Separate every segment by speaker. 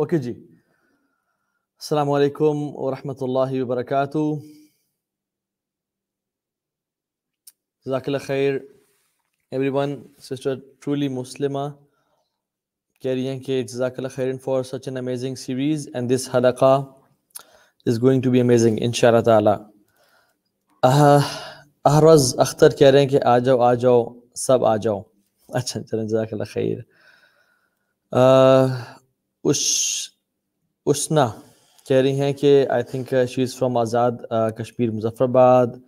Speaker 1: Okay जी अल्लाम वरहमल वर्क Zakil खैर वन सिस्टर ट्रूली मुस्लिम कह रही हैं कि जजाकल खैरन for such an amazing series and this हदक़ा is going to be amazing इन शाह अहरज अख्तर कह रहे हैं कि आ जाओ आ जाओ सब आ जाओ अच्छा चलें जजाकल खैर उस्ना कह रही हैं कि I think she is from Azad Kashmir Muzaffarabad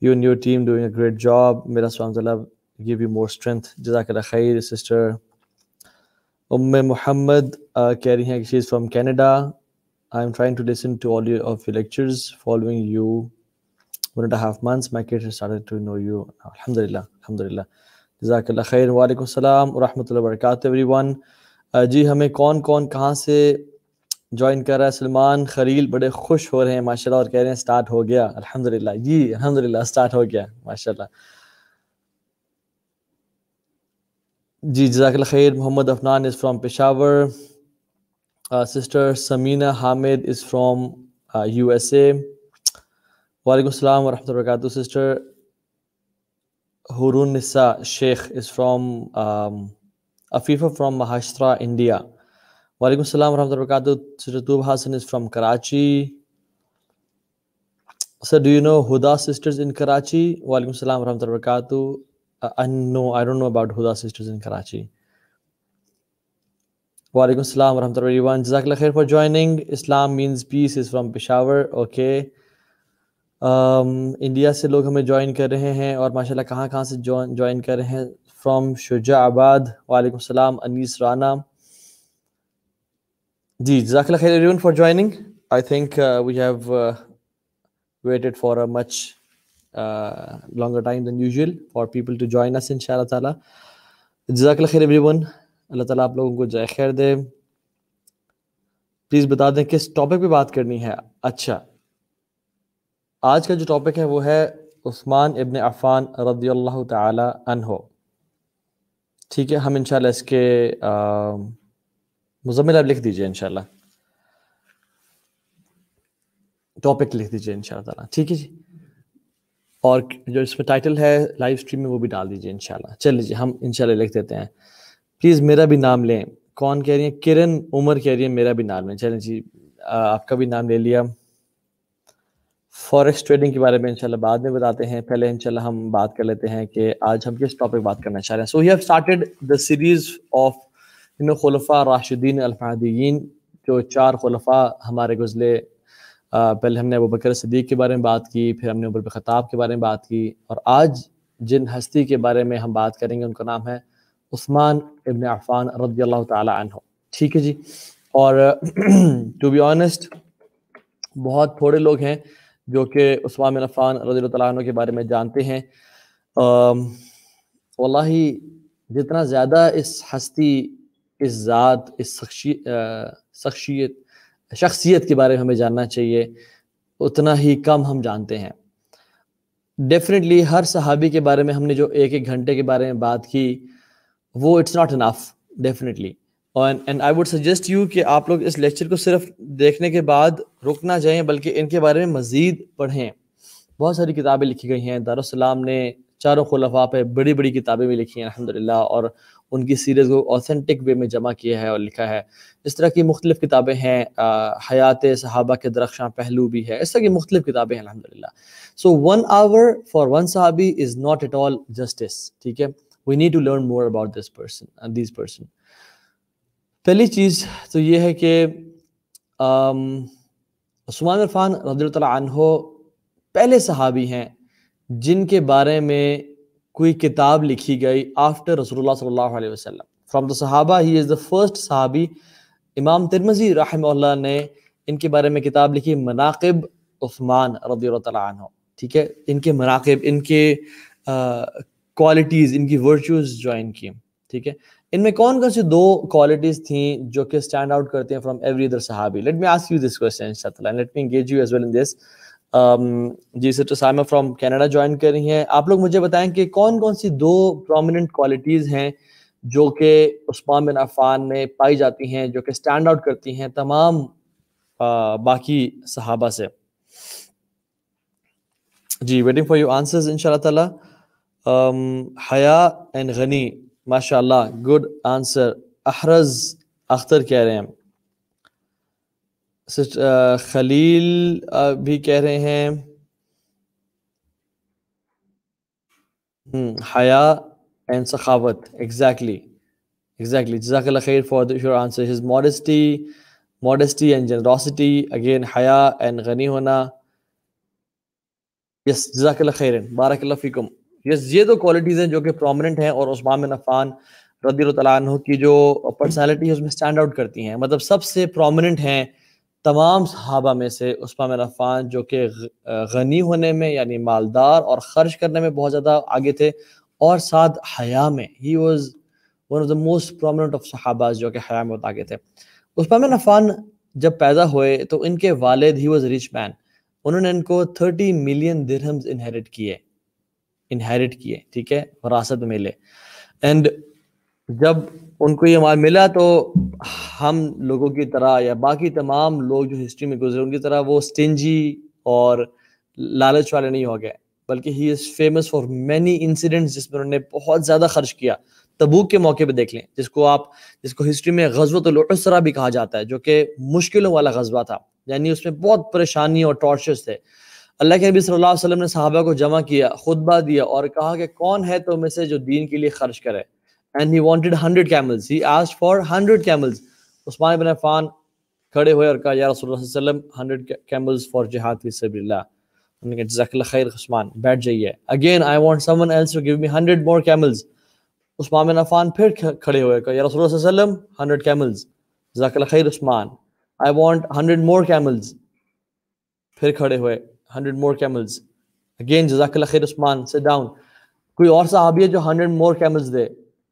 Speaker 1: you and your team doing a great job. May Allah give you more strength. Jazakallah khair, sister. Umm Muhammad, uh, carrying she's from Canada. I'm trying to listen to all your, of your lectures, following you one and a half months. My kids started to know you. Alhamdulillah, Alhamdulillah. Jazakallah khair. Wa alaikum salam. Rahmatullah barakatuh, everyone. Uh, जी हमें कौन कौन कहाँ join कर रहा है सलमान खलील बड़े खुश हो रहे हैं माशाल्लाह और कह रहे हैं स्टार्ट हो गया अल्हम्दुलिल्लाह जी अल्हम्दुलिल्लाह स्टार्ट हो गया माशाल्लाह जी जजाकल खैर Mohammad Afnan is from Peshawar sister Samina Hamid is from U S A वालेकुम सलाम वरहमत sister Hurun Nisa Shaikh is from Afifa from Maharashtra India Walaikum salam Rahmatullah Hassan is from Karachi. Sir, do you know Huda sisters in Karachi? Walaikum salam Rahmatullah uh, I know, I don't know about Huda sisters in Karachi. Walaikum salam Rahmatullah everyone. Jazakallah khair for joining. Islam means peace is from Peshawar. Okay. Um, India से लोग हमें join कर रहे हैं और माशाल्लाह कहाँ कहाँ से ज्वाइन कर रहे हैं फ्रॉम शुजा आबाद वालेकुम सलाम अनीस राना जी जजाकला खैर everyone for joining I think we have waited for a much longer time than usual for people to join us इंशाल्लाह ताला जजाकला खैर एवरीवन अल्लाह ताला आप लोगों को जय खैर दे प्लीज बता दें किस टॉपिक पे बात करनी है अच्छा आज का जो टॉपिक है वो है उस्मान इबन अफान रदी अल्लाह तन हो ठीक है हम इनशाला इसके आ, मुजम्मिल आप लिख दीजिए इनशाला टॉपिक लिख दीजिए इनशाला ठीक है जी और जो इसमें टाइटल है लाइव स्ट्रीम में वो भी डाल दीजिए इनशाला चलिए हम इनशाला लिख देते हैं प्लीज़ मेरा भी नाम लें कौन कह रही है किरण उमर कह रही है मेरा भी नाम लें चलें जी आपका भी नाम ले लिया फॉरेस्ट ट्रेडिंग के बारे में इंशाल्लाह बाद में बताते हैं पहले इंशाल्लाह हम बात कर लेते हैं कि आज हम किस टॉपिक बात करना चाह रहे हैं so we have started the series of in खलफा राशिद्दीन अलफादीन जो चार खलफा हमारे गुजले पहले हमने अबू बकर सदीक के बारे में बात की फिर हमने उमर ख़ताब के बारे में बात की और आज जिन हस्ती के बारे में हम बात करेंगे उनका नाम है उस्मान इबन अफ़ान रदी अल्लाह हो ठीक है जी और टू बी ऑनेस्ट बहुत थोड़े लोग हैं जो कि उस्मान अफ़ान रदी तु के बारे में जानते हैं वल्लाही जितना ज़्यादा इस हस्ती इस ज़ात इस शख्सियत शख्सियत के बारे में हमें जानना चाहिए उतना ही कम हम जानते हैं डेफिनेटली हर सहाबी के बारे में हमने जो एक एक घंटे के बारे में बात की वो it's not enough definitely and I would suggest you कि आप लोग इस लेक्चर को सिर्फ देखने के बाद रुकना चाहें बल्कि इनके बारे में मज़ीद पढ़ें बहुत सारी किताबें लिखी गई हैं दारुसलाम ने चारों खुलफा पे बड़ी बड़ी किताबें भी लिखी हैं अलहमदिल्ला और उनकी सीरीज़ को ऑथेंटिक वे में जमा किया है और लिखा है इस तरह की मुख्तु किताबें हैं हयात सहाबा के दरख्शां पहलू भी है इस तरह की मुख्तु किताबें हैं ला so one hour for one सहाबी is not at all justice ठीक है we need to learn more about this person this person पहली चीज़ तो ये है कि um, उस्मान इरफान रजील पहले सहाबी हैं जिनके बारे में कोई किताब लिखी गई आफ्टर रसूलुल्लाह सल्लल्लाहु अलैहि वसल्लम फ्रॉम द सहाबा ही इज़ द फर्स्ट सहाबी इमाम तिरमजी रहमल्ला ने इनके बारे में किताब लिखी मनाकब उस्मान रदी तु ठीक है इनके मनाकब इनके क्वालिटीज़ इनकी वर्चूज़ ज्वाइन की ठीक है इनमें कौन कौन सी दो क्वालिटीज़ थी जो कि स्टैंड आउट करते हैं फ्रॉम एवरी अदर सहाबी let me ask you this question let me engage you as well in this Um, जी सामा फ्रॉम कनाडा ज्वाइन कर रही हैं आप लोग मुझे बताएं कि कौन कौन सी दो प्रोमिनेंट क्वालिटीज़ हैं जो कि उस्मान बिन अफान में पाई जाती हैं जो कि स्टैंड आउट करती हैं तमाम आ, बाकी सहाबा से जी वेटिंग फॉर यू आंसर्स इन ताला um, हया एंड गनी माशाल्लाह गुड आंसर अहरज अख्तर कह रहे हैं खलील भी कह रहे हैं हम्म, हया एंड सखावत एग्जैक्टली एग्जैक्टली जजाकल खैर for your answer his modesty modesty and generosity again हया एंड गनी होना यस जजाकल खैर बारकल्ला फ़ीकुम यस ये दो क्वालिटीज़ हैं जो कि प्रोमिनेंट हैं और उस्मान बिन अफ़ान रदी तला की जो पर्सनैलिटी है उसमें स्टैंड आउट करती हैं मतलब सबसे प्रोमिनेंट हैं तमाम सहाबा में से उसमान रफ़ान जो कि गनी होने में यानी मालदार और ख़र्च करने में बहुत ज़्यादा आगे थे और साथ हया में he was one of the most prominent of सहाबाज जो कि हया में आगे थे उसमान रफ़ान जब पैदा हुए तो इनके वालिद ही वॉज रिच मैन उन्होंने इनको थर्टी मिलियन दिरहम्स इनहेरिट किए इनहेरिट किए ठीक है वरासत ले एंड जब उनको ये माल मिला तो हम लोगों की तरह या बाकी तमाम लोग जो हिस्ट्री में गुजरे उनकी तरह वो स्टिंजी और लालच वाले नहीं हो गए बल्कि he is famous for many incidents जिसमें उन्होंने बहुत ज़्यादा खर्च किया तबूक के मौके पे देख लें जिसको आप जिसको हिस्ट्री में लोटसरा भी कहा जाता है जो कि मुश्किलों वाला गजबा था यानी उसमें बहुत परेशानी और टॉर्चर्स थे अल्लाह के नबी सल्लल्लाहु अलैहि वसल्लम ने साहबा को जमा किया खुतबा दिया और कहा कि कौन है तो में से जो दीन के लिए खर्च करे and he wanted 100 camels. He asked for 100 camels. Usman ibn Affan khade hoye aur kaha ya Rasulullah sallam 100 camels for jihad fi sabilillah. Unne kaha jazakallah khair Usman baith jaiye. Again I want someone else to give me 100 more camels. Usman ibn Affan phir khade hoye kaha ya Rasulullah sallam 100 camels. Jazakallah khair Usman. I want 100 more camels. Phir khade hoye 100 more camels. Again jazakallah khair Usman sit down. Koi aur sahabi hai jo 100 more camels de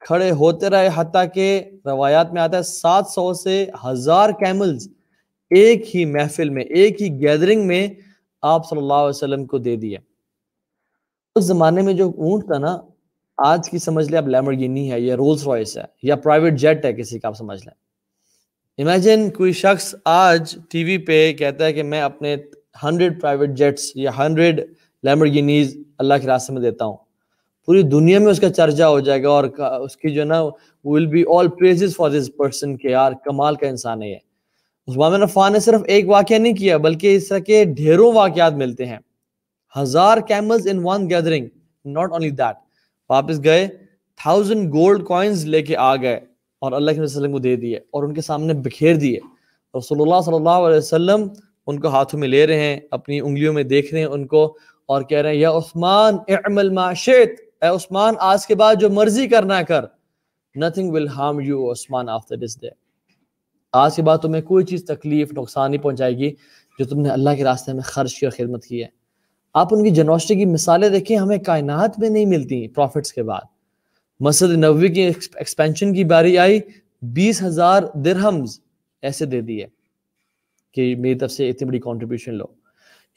Speaker 1: खड़े होते रहे हती के रवायात में आता है सात सौ से हजार कैमल्स एक ही महफिल में एक ही गैदरिंग में आप सल्लल्लाहु अलैहि वसल्लम को दे दिया उस जमाने में जो ऊंट था ना आज की समझ लें आप लैमरगिनी है या रोल्स रॉयस है या प्राइवेट जेट है किसी का आप समझ लें इमेजिन कोई शख्स आज टीवी पे कहता है कि मैं अपने हंड्रेड प्राइवेट जेट्स या हंड्रेड लैमरगिनीज अल्लाह के रास्ते में देता हूँ पूरी दुनिया में उसका चर्चा हो जाएगा और उसकी जो ना will be all praises for this person के यार कमाल का इंसान है उस्मान बिन अफान ने सिर्फ एक वाक्य नहीं किया बल्कि इस तरह के ढेरों वाकयात मिलते हैं हजार camels in one gathering not only that वापस गए थाउजेंड गोल्ड कॉइन्स लेके आ गए और अल्लाह के वसल्लम को दे दिए और उनके सामने बिखेर दिए रसोल्ला सल्लल्लाहु अलैहि वसल्लम उनको हाथों में ले रहे हैं अपनी उंगलियों में देख रहे हैं उनको और कह रहे हैं या उस्मान अमल माशेत ए उस्मान आज के बाद जो मर्जी करना कर nothing will harm you Usman after this day आज के बाद तुम्हें कोई चीज़ तकलीफ नुकसान नहीं पहुंचाएगी जो तुमने अल्लाह के रास्ते में खर्च की और खिदमत की है आप उनकी जनौशी की मिसालें देखें हमें कायनात में नहीं मिलती प्रॉफिट्स के बाद मसद नबी की एक्सपेंशन की बारी आई बीस हज़ार दिरहम्स ऐसे दे दिए कि मेरी तरफ से इतनी बड़ी कॉन्ट्रीब्यूशन लो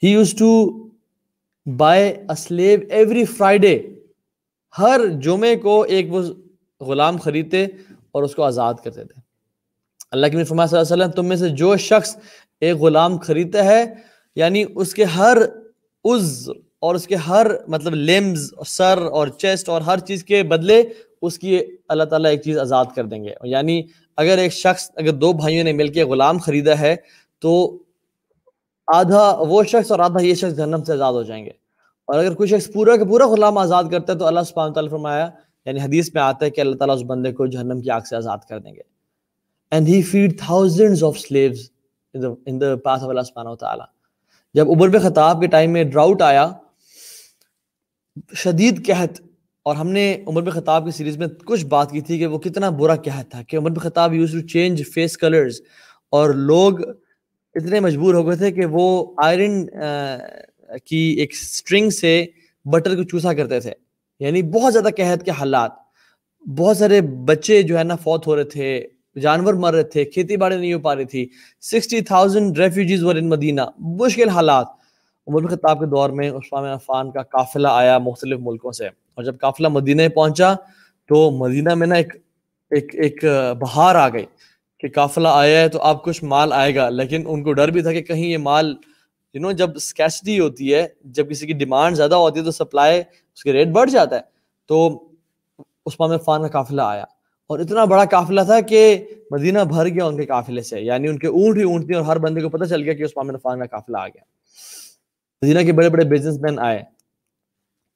Speaker 1: he used to buy a slave every Friday हर जुमे को एक वो गुलाम खरीदते और उसको आज़ाद कर देते अल्लाह के फरमाया तुम में से जो शख्स एक गुलाम खरीदता है यानी उसके हर उज और उसके हर मतलब लिम्स सर और चेस्ट और हर चीज़ के बदले उसकी अल्लाह ताला एक चीज़ आज़ाद कर देंगे यानी अगर एक शख्स अगर दो भाइयों ने मिलकर गुलाम खरीदा है तो आधा वो शख्स और आधा ये शख्स जन्म से आज़ाद हो जाएंगे और अगर कोई शख्स पूरा के पूरा गुलाम आज़ाद करता है तो अल्लाह सुबहान तला फरमाया यानी हदीस में आता है कि अल्लाह ताला उस बंदे को जहन्नम की आग से आज़ाद कर देंगे and he feed thousands of slaves in the path of अल्लाह सुबहान तआला जब उबर बिन खताब के टाइम में ड्राउट आया शदीद कहत और हमने उमर बिन खताब की सीरीज में कुछ बात की थी कि वो कितना बुरा कहत था कि Umar bin Khattab used to change face colours और लोग इतने मजबूर हो गए थे कि वो आयरन की एक स्ट्रिंग से बटर को चूसा करते थे यानी बहुत ज़्यादा कहत के हालात बहुत सारे बच्चे जो है ना फौत हो रहे थे जानवर मर रहे थे खेती बाड़ी नहीं हो पा रही थी sixty thousand refugees were in Medina मुश्किल हालात उमर खताब के दौर में उस्मान अफान का काफिला आया मुख्तलिफ मुल्कों से और जब काफिला मदीना पहुंचा तो मदीना में ना एक एक एक बहार आ गई कि काफिला आया है तो अब कुछ माल आएगा लेकिन उनको डर भी था कि कहीं ये माल यू नो जब स्कैसिटी होती है जब किसी की डिमांड ज्यादा होती है तो सप्लाई उसके रेट बढ़ जाता है तो उस्मान फान का काफिला आया और इतना बड़ा काफिला था कि मदीना भर गया उनके काफिले से यानी उनके ऊँट ही ऊँट थी और हर बंदे को पता चल गया कि उस्मान फान का काफिला आ गया मदीना के बड़े बड़े बिजनेसमैन आए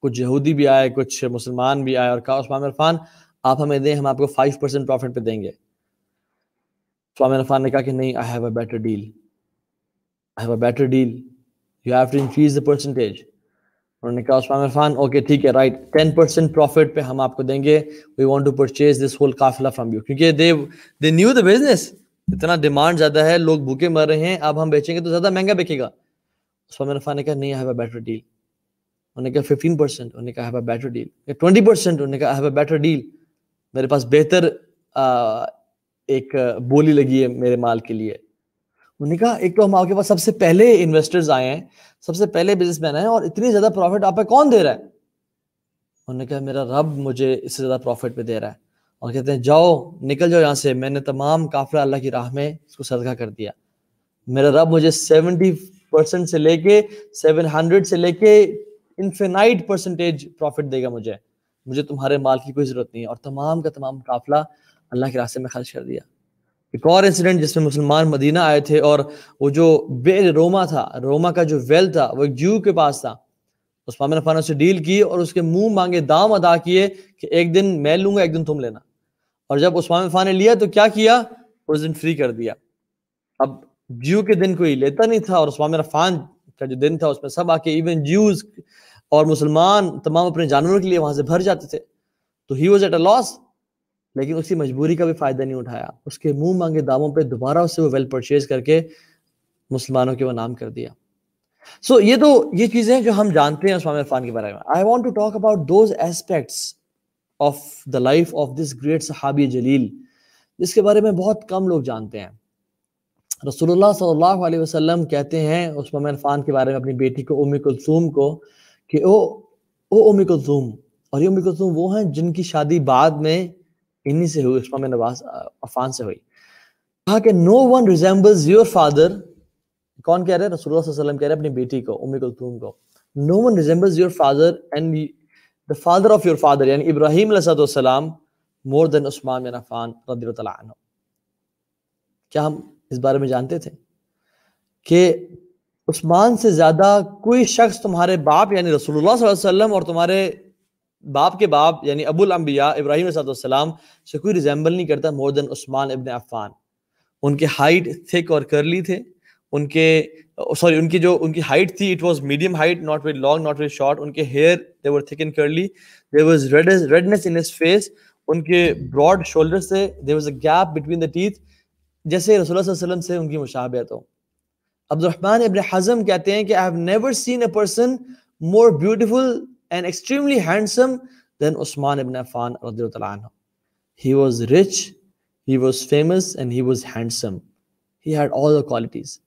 Speaker 1: कुछ यहूदी भी आए कुछ मुसलमान भी आए और कहा उस्मान इरफान आप हमें दें हम आपको फाइव परसेंट प्रॉफिट पे देंगे उस्मान इरफान ने कहा कि नहीं I have a better deal I have a better deal you have to increase the percentage उन्होंने कहा उस्मान इरफान ओके ठीक है राइट टेन परसेंट प्रॉफिट पे हम आपको देंगे we want to purchase this whole काफिला फ्रॉम यू क्योंकि they they knew the business इतना डिमांड ज्यादा है लोग भूखे मर रहे हैं अब हम बेचेंगे तो ज्यादा महंगा बिकेगा उस्मान इरफान ने कहा नहीं I have a better deal उन्होंने कहा फिफ्टीन परसेंट उन्होंने कहा have a better deal twenty percent उन्होंने कहा हैव अ बेटर डील मेरे पास बेहतर एक बोली लगी है मेरे माल के लिए उन्होंने कहा एक तो हम आपके पास सबसे पहले इन्वेस्टर्स आए हैं सबसे पहले बिजनेसमैन है और इतनी ज्यादा प्रॉफिट आप कौन दे रहा है उन्होंने कहा मेरा रब मुझे इससे ज्यादा प्रॉफिट पे दे रहा है और कहते हैं जाओ निकल जाओ यहाँ से मैंने तमाम काफिला अल्लाह की राह में इसको सदका कर दिया मेरा रब मुझे सेवेंटी परसेंट से लेके सेवन हंड्रेड से लेके इन्फेनाइट परसेंटेज प्रॉफिट देगा मुझे मुझे तुम्हारे माल की कोई जरूरत नहीं है और तमाम का तमाम काफिला अल्लाह के रास्ते में खर्च कर दिया एक और इंसिडेंट जिसमें मुसलमान मदीना आए थे और वो जो बेल रोमा था रोमा का जो वेल था वो जू के पास था उस्मान अफान से डील की और उसके मुंह मांगे दाम अदा किए कि एक दिन मैं लूंगा एक दिन तुम लेना और जब उस्मान बिन ने लिया तो क्या किया उस दिन फ्री कर दिया अब ज्यू के दिन कोई लेता नहीं था और उस्मान अफान का जो दिन था उसमें सब आके इवन ज्यूज और मुसलमान तमाम अपने जानवरों के लिए वहां से भर जाते थे तो he was at a loss लेकिन उसी मजबूरी का भी फायदा नहीं उठाया उसके मुंह मांगे दामों पे दोबारा उसे वो वेल परचेज करके मुसलमानों के वो नाम कर दिया सो so, ये तो ये चीजें हैं जो हम जानते हैं उस्मान इरफान के बारे में I want to talk about those aspects of the life of this great सहाबी जलील जिसके बारे में बहुत कम लोग जानते हैं रसोल्ला सल्लल्लाहु वसलम कहते हैं उस्मान इरफान के बारे में अपनी बेटी को उम्मी कुलसूम को कि ओ ओ उम्मी कुलसूम और ये उम्मी कुलसूम वो हैं जिनकी शादी बाद में इन्हीं से हुई उसमा नवाज अफान से हुई कहा कि no one resembles your father कौन कह रहे हैं रसूलुल्लाह वसल्लम कह रहे हैं अपनी बेटी को उम्मी कुलथूम को no one resembles your father and the father of your father यानी इब्राहिम सलाम मोर देन उस्मान बिन अफान रदियल्लाहु अन्हु क्या हम इस बारे में जानते थे कि उस्मान से ज़्यादा कोई शख्स तुम्हारे बाप यानी रसूलुल्लाह सल्लल्लाहु अलैहि वसल्लम और तुम्हारे बाप के बाप यानी अबुल अम्बिया इब्राहिम सलाम से कोई रिजेंबल नहीं करता more than Usman ibn Affan उनके हाइट थिक और करली थे उनके सॉरी उनकी जो उनकी हाइट थी it was medium height not very long not very short उनके hair they were thick and curly there was red redness in his face उनके ब्रॉड शोल्डर से there was a gap between the teeth जैसे रसूलुल्लाह सल्लल्लाहु से उनकी मुशाबियत हो अब्दुलरहमान इबन हजम कहते हैं कि I have never seen a person more beautiful and extremely handsome than Usman ibn Affan anhu. He was rich, he was famous, and he was handsome. He had all the qualities.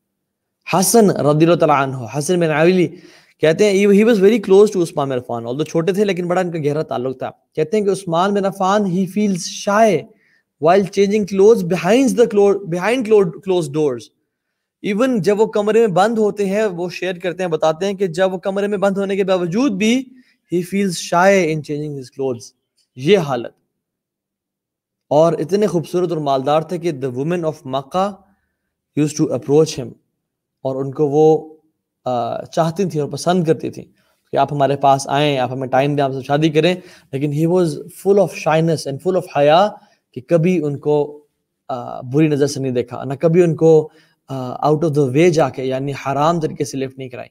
Speaker 1: Hassan anhu, Hassan bin Ali, कहते हैं he was very close to Usman bin Affan और छोटे थे लेकिन बड़ा इनका गहरा ताल्लुक था कहते हैं कि Usman bin Affan he feels shy while changing clothes behind the behind close doors even जब वो कमरे में बंद होते हैं वो शेयर करते हैं बताते हैं कि जब वो कमरे में बंद होने के बावजूद भी he feels shy in changing his clothes ये हालत और इतने खूबसूरत और मालदार थे कि the women of Mecca used to approach him और उनको वो आ, चाहती थी और पसंद करती थी कि आप हमारे पास आएँ आप हमें टाइम दें आपसे शादी करें लेकिन he was full of shyness and full of हया कि कभी उनको आ, बुरी नज़र से नहीं देखा ना कभी उनको आउट ऑफ द वे जाके यानी हराम तरीके से लिफ्ट नहीं कराई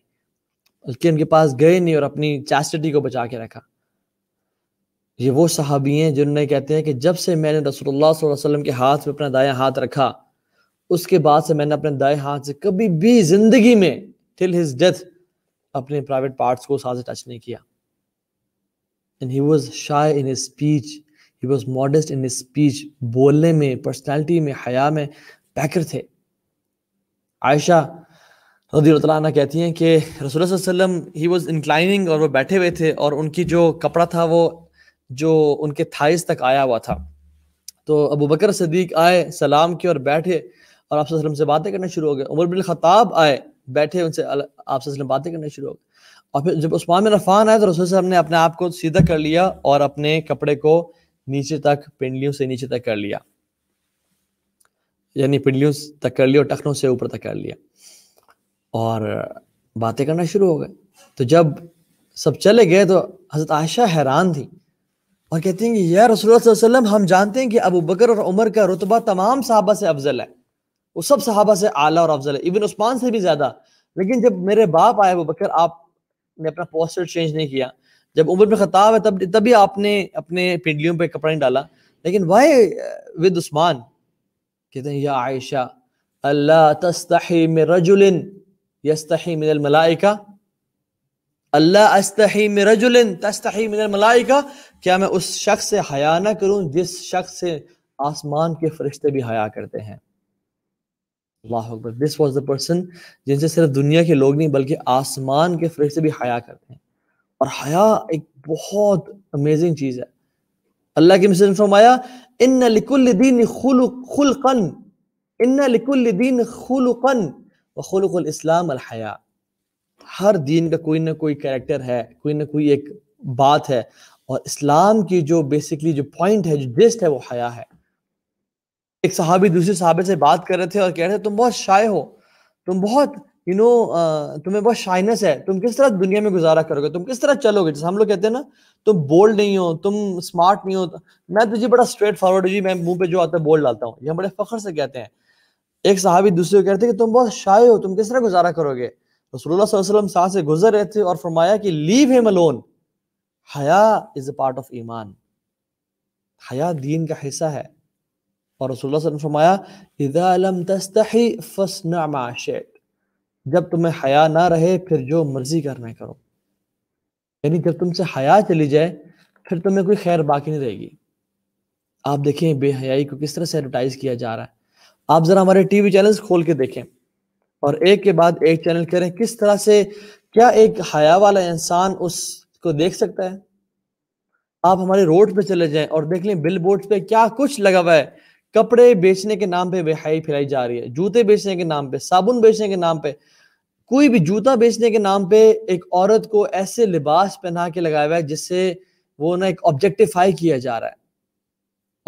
Speaker 1: बल्कि उनके पास गए नहीं और अपनी चैस्टिटी को बचा के रखा ये वो सहाबी हैं जिन्होंने कहते हैं कि जब से मैंने रसोल्ला वसलम के हाथ में अपना दाया हाथ रखा उसके बाद से मैंने अपने दाएं हाथ से कभी भी जिंदगी में टिल हिज डेथ अपने प्राइवेट पार्ट्स को साथ टच नहीं किया and he was shy in speech he was modest in speech बोलने में पर्सनैलिटी में हया में पैकर थे आयशा रदी तला कहती हैं कि रसूल वसम ही वॉज इंक्लाइनिंग और वो बैठे हुए थे और उनकी जो कपड़ा था वो जो उनके थाइस तक आया हुआ था तो अबू बकर सदीक आए सलाम के और बैठे और आप से बातें करना शुरू हो गए उमर बिन ख़ताब आए बैठे उनसे आप बातें करना शुरू हो गए और फिर जब उस्मान में रफान आए तो रसूल साहब ने अपने आप को सीधा कर लिया और अपने कपड़े को नीचे तक पिंडलियों से नीचे तक कर लिया यानी पिंडलियों तक कर लिया और टखनों से ऊपर तक कर लिया और बातें करना शुरू हो गए तो जब सब चले गए तो हज़रत आयशा हैरान थी और कहती हैं कि यह रसोल्ला हम जानते हैं कि अबू बकर और उमर का रुतबा तमाम सहाबा से अफजल है वो सब साहबा से आला और अफजल है इवन उस्मान से भी ज़्यादा लेकिन जब मेरे बाप आए अबू बकर आपने अपना पोस्टर चेंज नहीं किया जब उम्र में खताब है तब तभी आपने अपने पिंडलियों पर कपड़ा नहीं डाला लेकिन वाई विद uh, उस्मान कहते हैं या आयशा अल्लाह तस्तही में रजुलिन यस्तही मिनल मलाइका अल्लाह अस्तही मिरजुलिन तस्तही मिनल मलाइका क्या मैं उस शख्स से हया ना करूं जिस शख्स से आसमान के फरिश्ते भी हया करते हैं अल्लाह अकबर दिस वाज द पर्सन जिनसे सिर्फ दुनिया के लोग नहीं बल्कि आसमान के फरिश्ते भी हया करते हैं और हया एक बहुत अमेजिंग चीज़ है अल्लाह के मिसल फरमाया इन लिकुल दीन खुल खुलकन इन लिकुल दीन खुलकन अल अलहया हर दीन का कोई ना कोई कैरेक्टर है कोई ना कोई एक बात है और इस्लाम की जो बेसिकली जो पॉइंट है जो जिस्ट है वो हया है एक सहाबी दूसरे सहाबे से बात कर रहे थे और कह रहे थे तुम बहुत शाय हो तुम बहुत यू you नो know, तुम्हें बहुत शाइनेस है तुम किस तरह दुनिया में गुजारा करोगे तुम किस तरह चलोगे जैसे हम लोग कहते हैं ना तुम बोल्ड नहीं हो तुम स्मार्ट नहीं हो मैं तुझे बड़ा स्ट्रेट फॉरवर्ड जी मैं मुंह पे जो आता है बोल डालता हूँ ये बड़े फखर से कहते हैं एक साहबी दूसरे को कहते कि तुम बहुत शाये हो तुम किस तरह गुजारा करोगे सल्लल्लाहु अलैहि वसल्लम से गुजर रहे थे और फरमाया कि लीव हिम अलोन हया इज अ पार्ट ऑफ ईमान हया दीन का हिस्सा है और रसोल्ला ने फरमाया तस्तही जब तुम्हें हया ना रहे फिर जो मर्जी करना करो यानी जब तुमसे हया चली जाए फिर तुम्हें कोई खैर बाकी नहीं रहेगी आप देखें बेहयाई को किस तरह से एडवर्टाइज किया जा रहा है आप जरा हमारे टीवी चैनल्स खोल के देखें और एक के बाद एक चैनल करें किस तरह से क्या एक हया वाला इंसान उसको देख सकता है आप हमारे रोड पे चले जाएं और देख लें बिल बोर्ड पे क्या कुछ लगा हुआ है कपड़े बेचने के नाम पे बेहाई फिराई जा रही है जूते बेचने के नाम पे साबुन बेचने के नाम पे कोई भी जूता बेचने के नाम पे एक औरत को ऐसे लिबास पहना के लगाया हुआ है जिससे वो ना एक ऑब्जेक्टिफाई किया जा रहा है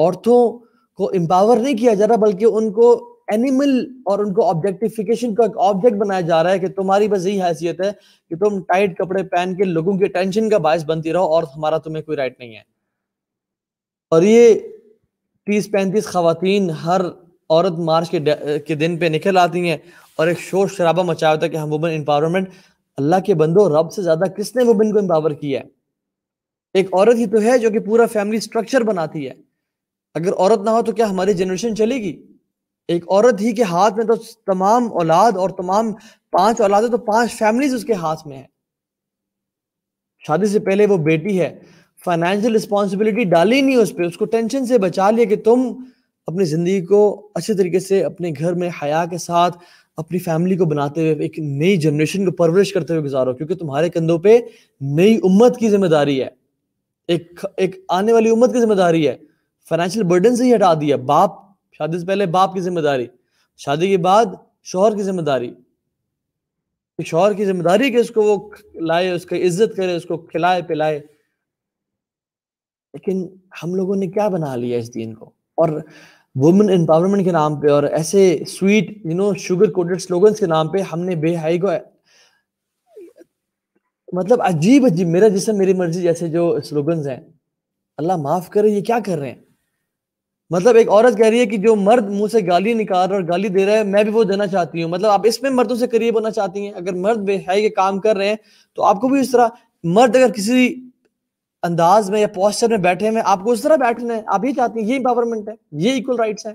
Speaker 1: औरतों को एम्पावर नहीं किया जा रहा बल्कि उनको एनिमल और उनको ऑब्जेक्टिफिकेशन का ऑब्जेक्ट बनाया जा रहा है कि तुम्हारी बस यही हैसियत है कि तुम टाइट कपड़े पहन के लोगों की टेंशन का बायस बनती रहो और हमारा तुम्हें कोई राइट नहीं है और ये तीस पैंतीस खातन हर औरत मार्च के के दिन पे निकल आती हैं और एक शोर शराबा मचा होता है कि हम वुमेन एम्पावरमेंट अल्लाह के बंदो रब से ज्यादा किसने वुमेन को एम्पावर किया है एक औरत ही तो है जो कि पूरा फैमिली स्ट्रक्चर बनाती है अगर औरत ना हो तो क्या हमारी जनरेशन चलेगी एक औरत ही के हाथ में तो तमाम औलाद और तमाम पांच औलाद है तो पांच फैमिलीज उसके हाथ में है शादी से पहले वो बेटी है फाइनेंशियल रिस्पॉन्सिबिलिटी डाली नहीं उस पर उसको टेंशन से बचा लिया कि तुम अपनी ज़िंदगी को अच्छे तरीके से अपने घर में हया के साथ अपनी फैमिली को बनाते हुए एक नई जनरेशन को परवरिश करते हुए गुजारो क्योंकि तुम्हारे कंधों पे नई उम्मत की जिम्मेदारी है एक एक आने वाली उम्मत की जिम्मेदारी है फाइनेंशियल बर्डन से ही हटा दिया बाप शादी से पहले बाप की जिम्मेदारी शादी के बाद शोहर की जिम्मेदारी शोहर की जिम्मेदारी कि उसको वो लाए उसकी इज्जत करे उसको खिलाए पिलाए लेकिन हम लोगों ने क्या बना लिया इस दिन को और वुमेन एम्पावरमेंट के नाम पे और ऐसे sweet you know sugar coated slogans के नाम पे हमने बेहाई को मतलब अजीब अजीब मेरा जिसम मेरी मर्जी जैसे जो स्लोगन्स हैं अल्लाह माफ करे ये क्या कर रहे हैं मतलब एक औरत कह रही है कि जो मर्द मुंह से गाली निकाल रहा और गाली दे रहा है मैं भी वो देना चाहती हूँ मतलब आप इसमें मर्दों से करीब होना चाहती हैं अगर मर्द है ये काम कर रहे हैं तो आपको भी इस तरह मर्द अगर किसी अंदाज में या पोस्टर में बैठे हैं आपको उस तरह बैठना है आप ही चाहती हैं ये इंपावरमेंट है ये इक्वल राइट्स है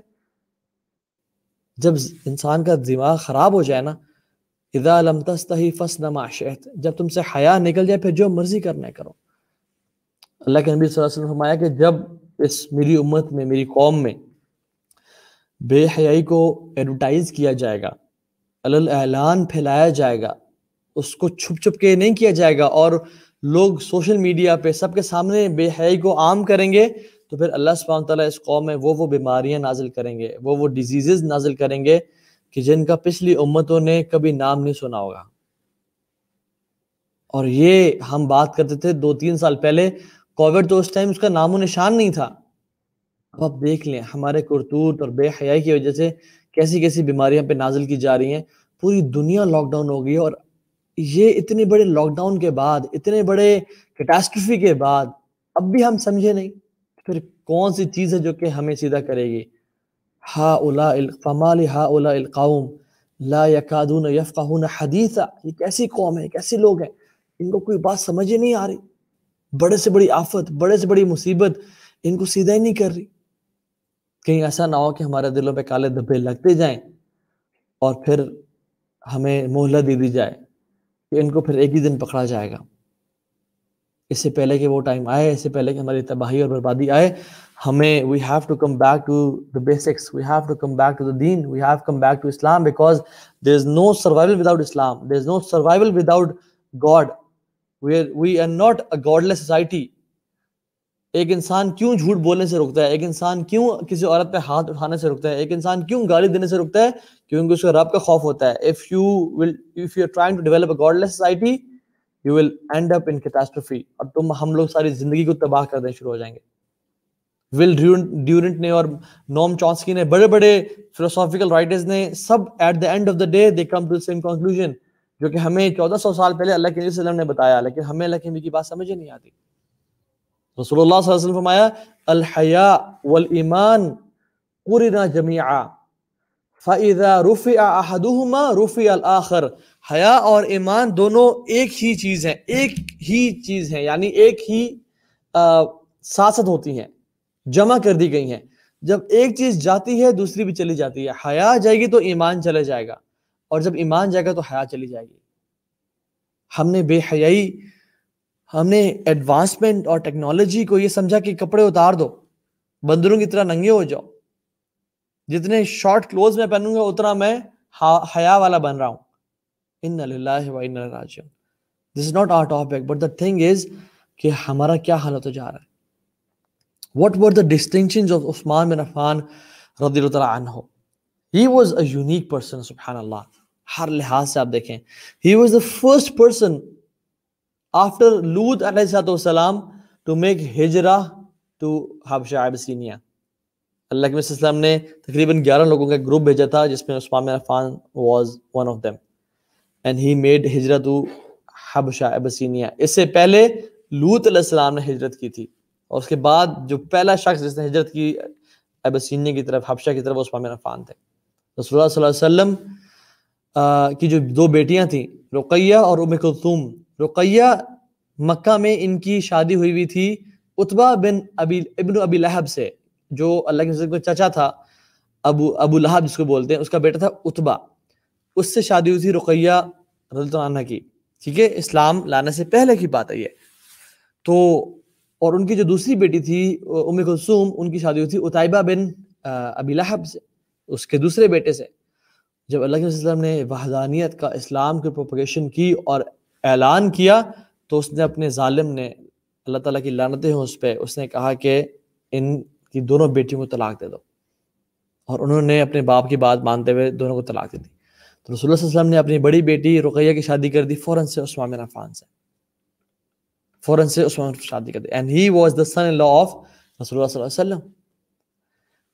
Speaker 1: जब इंसान का दिमाग खराब हो जाए ना इदा फस नमाशहत जब तुमसे हया निकल जाए फिर जो मर्जी करना है करो अल्लाह के नबी वसल्लम फरमाया कि जब इस मेरी उम्मत में मेरी कौम में बेहयाई को एडवर्टाइज किया जाएगा अल ऐलान फैलाया जाएगा उसको छुप छुप के नहीं किया जाएगा और लोग सोशल मीडिया पे सबके सामने बेहयाई को आम करेंगे तो फिर अल्लाह सुबह इस कौम में वो वो बीमारियां नाजिल करेंगे वो वो डिजीज़ नाजिल करेंगे कि जिनका पिछली उम्मतों ने कभी नाम नहीं सुना होगा और ये हम बात करते थे दो तीन साल पहले कोविड तो उस टाइम उसका नामो निशान नहीं था अब आप देख लें हमारे करतूत और बेहयाई की वजह से कैसी कैसी बीमारियां पे नाजिल की जा रही हैं पूरी दुनिया लॉकडाउन हो गई और ये इतने बड़े लॉकडाउन के बाद इतने बड़े कैटास्ट्रफी के बाद अब भी हम समझे नहीं फिर कौन सी चीज़ है जो कि हमें सीधा करेगी हा उला फमाल हा उला कौम ला यकादून यफ़ाहून हदीसा ये कैसी कौम है कैसे लोग हैं इनको कोई बात समझ ही नहीं आ रही बड़े से बड़ी आफत बड़े से बड़ी मुसीबत इनको सीधा ही नहीं कर रही कहीं ऐसा ना हो कि हमारे दिलों पे काले धब्बे लगते जाएं और फिर हमें मोहलत दे दी जाए कि इनको फिर एक ही दिन पकड़ा जाएगा इससे पहले कि वो टाइम आए इससे पहले कि हमारी तबाही और बर्बादी आए हमें we have to come back to the basics we have to come back to the दीन we have come back to Islam because there is no survival without Islam there is no survival without God where we are not a godless society एक इंसान क्यों झूठ बोलने से रुकता है एक इंसान क्यों किसी औरत पे हाथ उठाने से रुकता है एक इंसान क्यों गाली देने से रुकता है क्योंकि उसको रब का खौफ होता है if you will if you are trying to develop a godless society you will end up in catastrophe और तुम हम लोग सारी जिंदगी को तबाह करने शुरू हो जाएंगे विल ड्यूरेंट ने और नोम चॉन्सकी ने बड़े बड़े फिलोसॉफिकल राइटर्स ने सब at the end of the day they come to the same conclusion जो कि हमें 1400 साल पहले अल्लाह के वसल्लम ने बताया लेकिन हमें अल्लाह के नबी की बात समझ नहीं आती रसोल्ला फरमाया अलहया वल ईमान कुरना जमिया फ़ाइदा रुफ़ी आहदुमा रुफ़ी अल आखर हया और ईमान दोनों एक ही चीज़ है एक ही चीज़ है यानी एक ही सासत होती हैं जमा कर दी गई हैं जब एक चीज़ जाती है दूसरी भी चली जाती है हया जाएगी तो ईमान चले जाएगा और जब ईमान जाएगा तो हया चली जाएगी हमने बेहयाई हमने एडवांसमेंट और टेक्नोलॉजी को ये समझा कि कपड़े उतार दो बंदरों की तरह नंगे हो जाओ जितने शॉर्ट क्लोज में पहनूंगा उतना मैं हया वाला बन रहा हूँ in this is not our topic but the thing is कि हमारा क्या हालत हो जा रहा है what were the distinction of Usman बिन अफान रदी हो he was a unique person सुबहानल्ला हर लिहाज से आप देखें he was the first person after Lut अलैहिस्सलाम टू मेक हिजरा टू हबशा अबसीनिया अल्लाह के वसल्लम ने तकरीबन 11 लोगों का ग्रुप भेजा था जिसमें Usman Affan was one of them and he made हिजरा टू हबशा अबसीनिया इससे पहले लूत अलैहिस्सलाम ने हिजरत की थी और उसके बाद जो पहला शख्स जिसने हिजरत की अबसीनिया की तरफ हबशा की तरफ उस्मान अफान थे रसोल्ला वसम की जो दो बेटियां थीं रुकैया और उम कुलतुम रुकैया मक्का में इनकी शादी हुई हुई थी उतबा बिन अबी इब्न अबी लहब से जो अल्लाह के का चचा था अबू अबू लहब जिसको बोलते हैं उसका बेटा था उतबा उससे शादी हुई थी रुकैया रजतुल्ला की ठीक है इस्लाम लाने से पहले की बात है ये तो और उनकी जो दूसरी बेटी थी उम कुलसूम उनकी शादी हुई थी उतबा बिन अबी लहब से उसके दूसरे बेटे से जब अल्लाह ने वहदानियत का इस्लाम की प्रोपोगेशन की और ऐलान किया तो उसने अपने ालिम ने अल्लाह ताला की लानतें हैं उस पर उसने कहा कि इन की दोनों बेटियों को तलाक दे दो और उन्होंने अपने बाप की बात मानते हुए दोनों को तलाक दे दी तो रसोल्ला ने अपनी बड़ी बेटी रुकैया की शादी कर दी फ़ौरन से उस्मान बिन अफान से फ़ौरन से उस्मान शादी कर दी and he was the son in law of रसोल्ला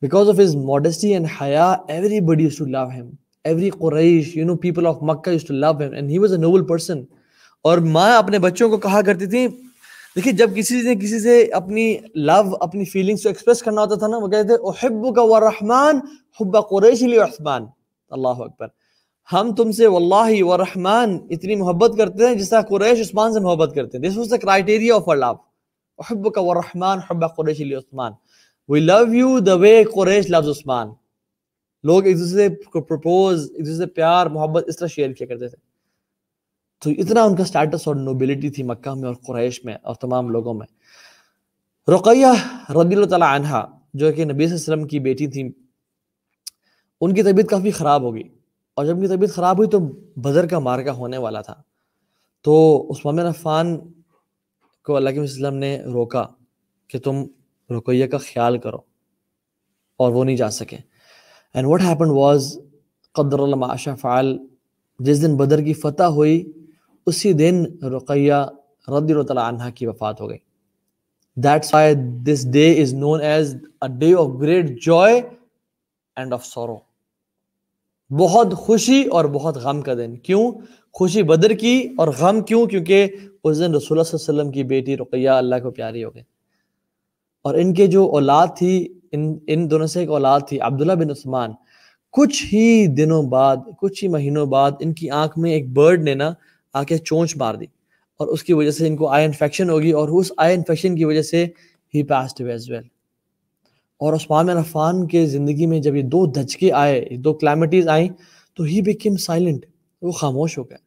Speaker 1: Because of his modesty and haya, everybody used to love him. Every Quraysh, you know, people of Makkah used to love him. And he was a noble person. और माँ अपने बच्चों को कहा करती थी देखिए जब किसी ने किसी से अपनी लव अपनी फीलिंग्स को एक्सप्रेस करना होता था ना वो कहते थे ओहब्बू का व वरहमान हुब्बा कुरैश रहमान अल्लाह अकबर हम तुमसे वल्लाही व रहमान इतनी मोहब्बत करते हैं जिस तरह कुरैश उस्मान से मोहब्बत करते हैं this was the criteria of our love हब्ब का व रहमान हब्ब कुरैश Usman we love you the way कुरेश लफ्ज उस्मान लोग एक दूसरे को प्रपोज एक दूसरे से प्यार मोहब्बत इस तरह शेयर किया करते थे तो इतना उनका स्टेटस और नोबिलिटी थी मक्का में और कुरैश में और तमाम लोगों में रुकैया रदील तला जो कि नबी वसम की बेटी थी उनकी तबीयत काफ़ी ख़राब हो गई और जब उनकी तबीयत ख़राब हुई तो बदर का मार्का होने वाला था तो उस्मान अफान को अल्लाह के वसलम ने रोका कि तुम रुकैया का ख्याल करो और वो नहीं जा सके एंड वट हैपन वॉज कदरमाशा फ़ाल जिस दिन बदर की फतह हुई उसी दिन रुकैया रदी तला की वफात हो गई that's why this day is known as a day of great joy and of sorrow बहुत खुशी और बहुत गम का दिन क्यों खुशी बदर की और गम क्यों क्योंकि उस दिन रसूल की बेटी रुकैया अल्लाह को प्यारी हो गई और इनके जो औलाद थी इन इन दोनों से एक औलाद थी अब्दुल्ला बिन उस्मान कुछ ही दिनों बाद कुछ ही महीनों बाद इनकी आंख में एक बर्ड ने ना आके चोंच मार दी और उसकी वजह से इनको आई इन्फेक्शन होगी और उस आई इन्फेक्शन की वजह से ही पास्ट एज वेल और उस्मान अफान के ज़िंदगी में जब ये दो धचके आए दो क्लैमिटीज़ आई तो ही बिकेम साइलेंट वो खामोश हो गया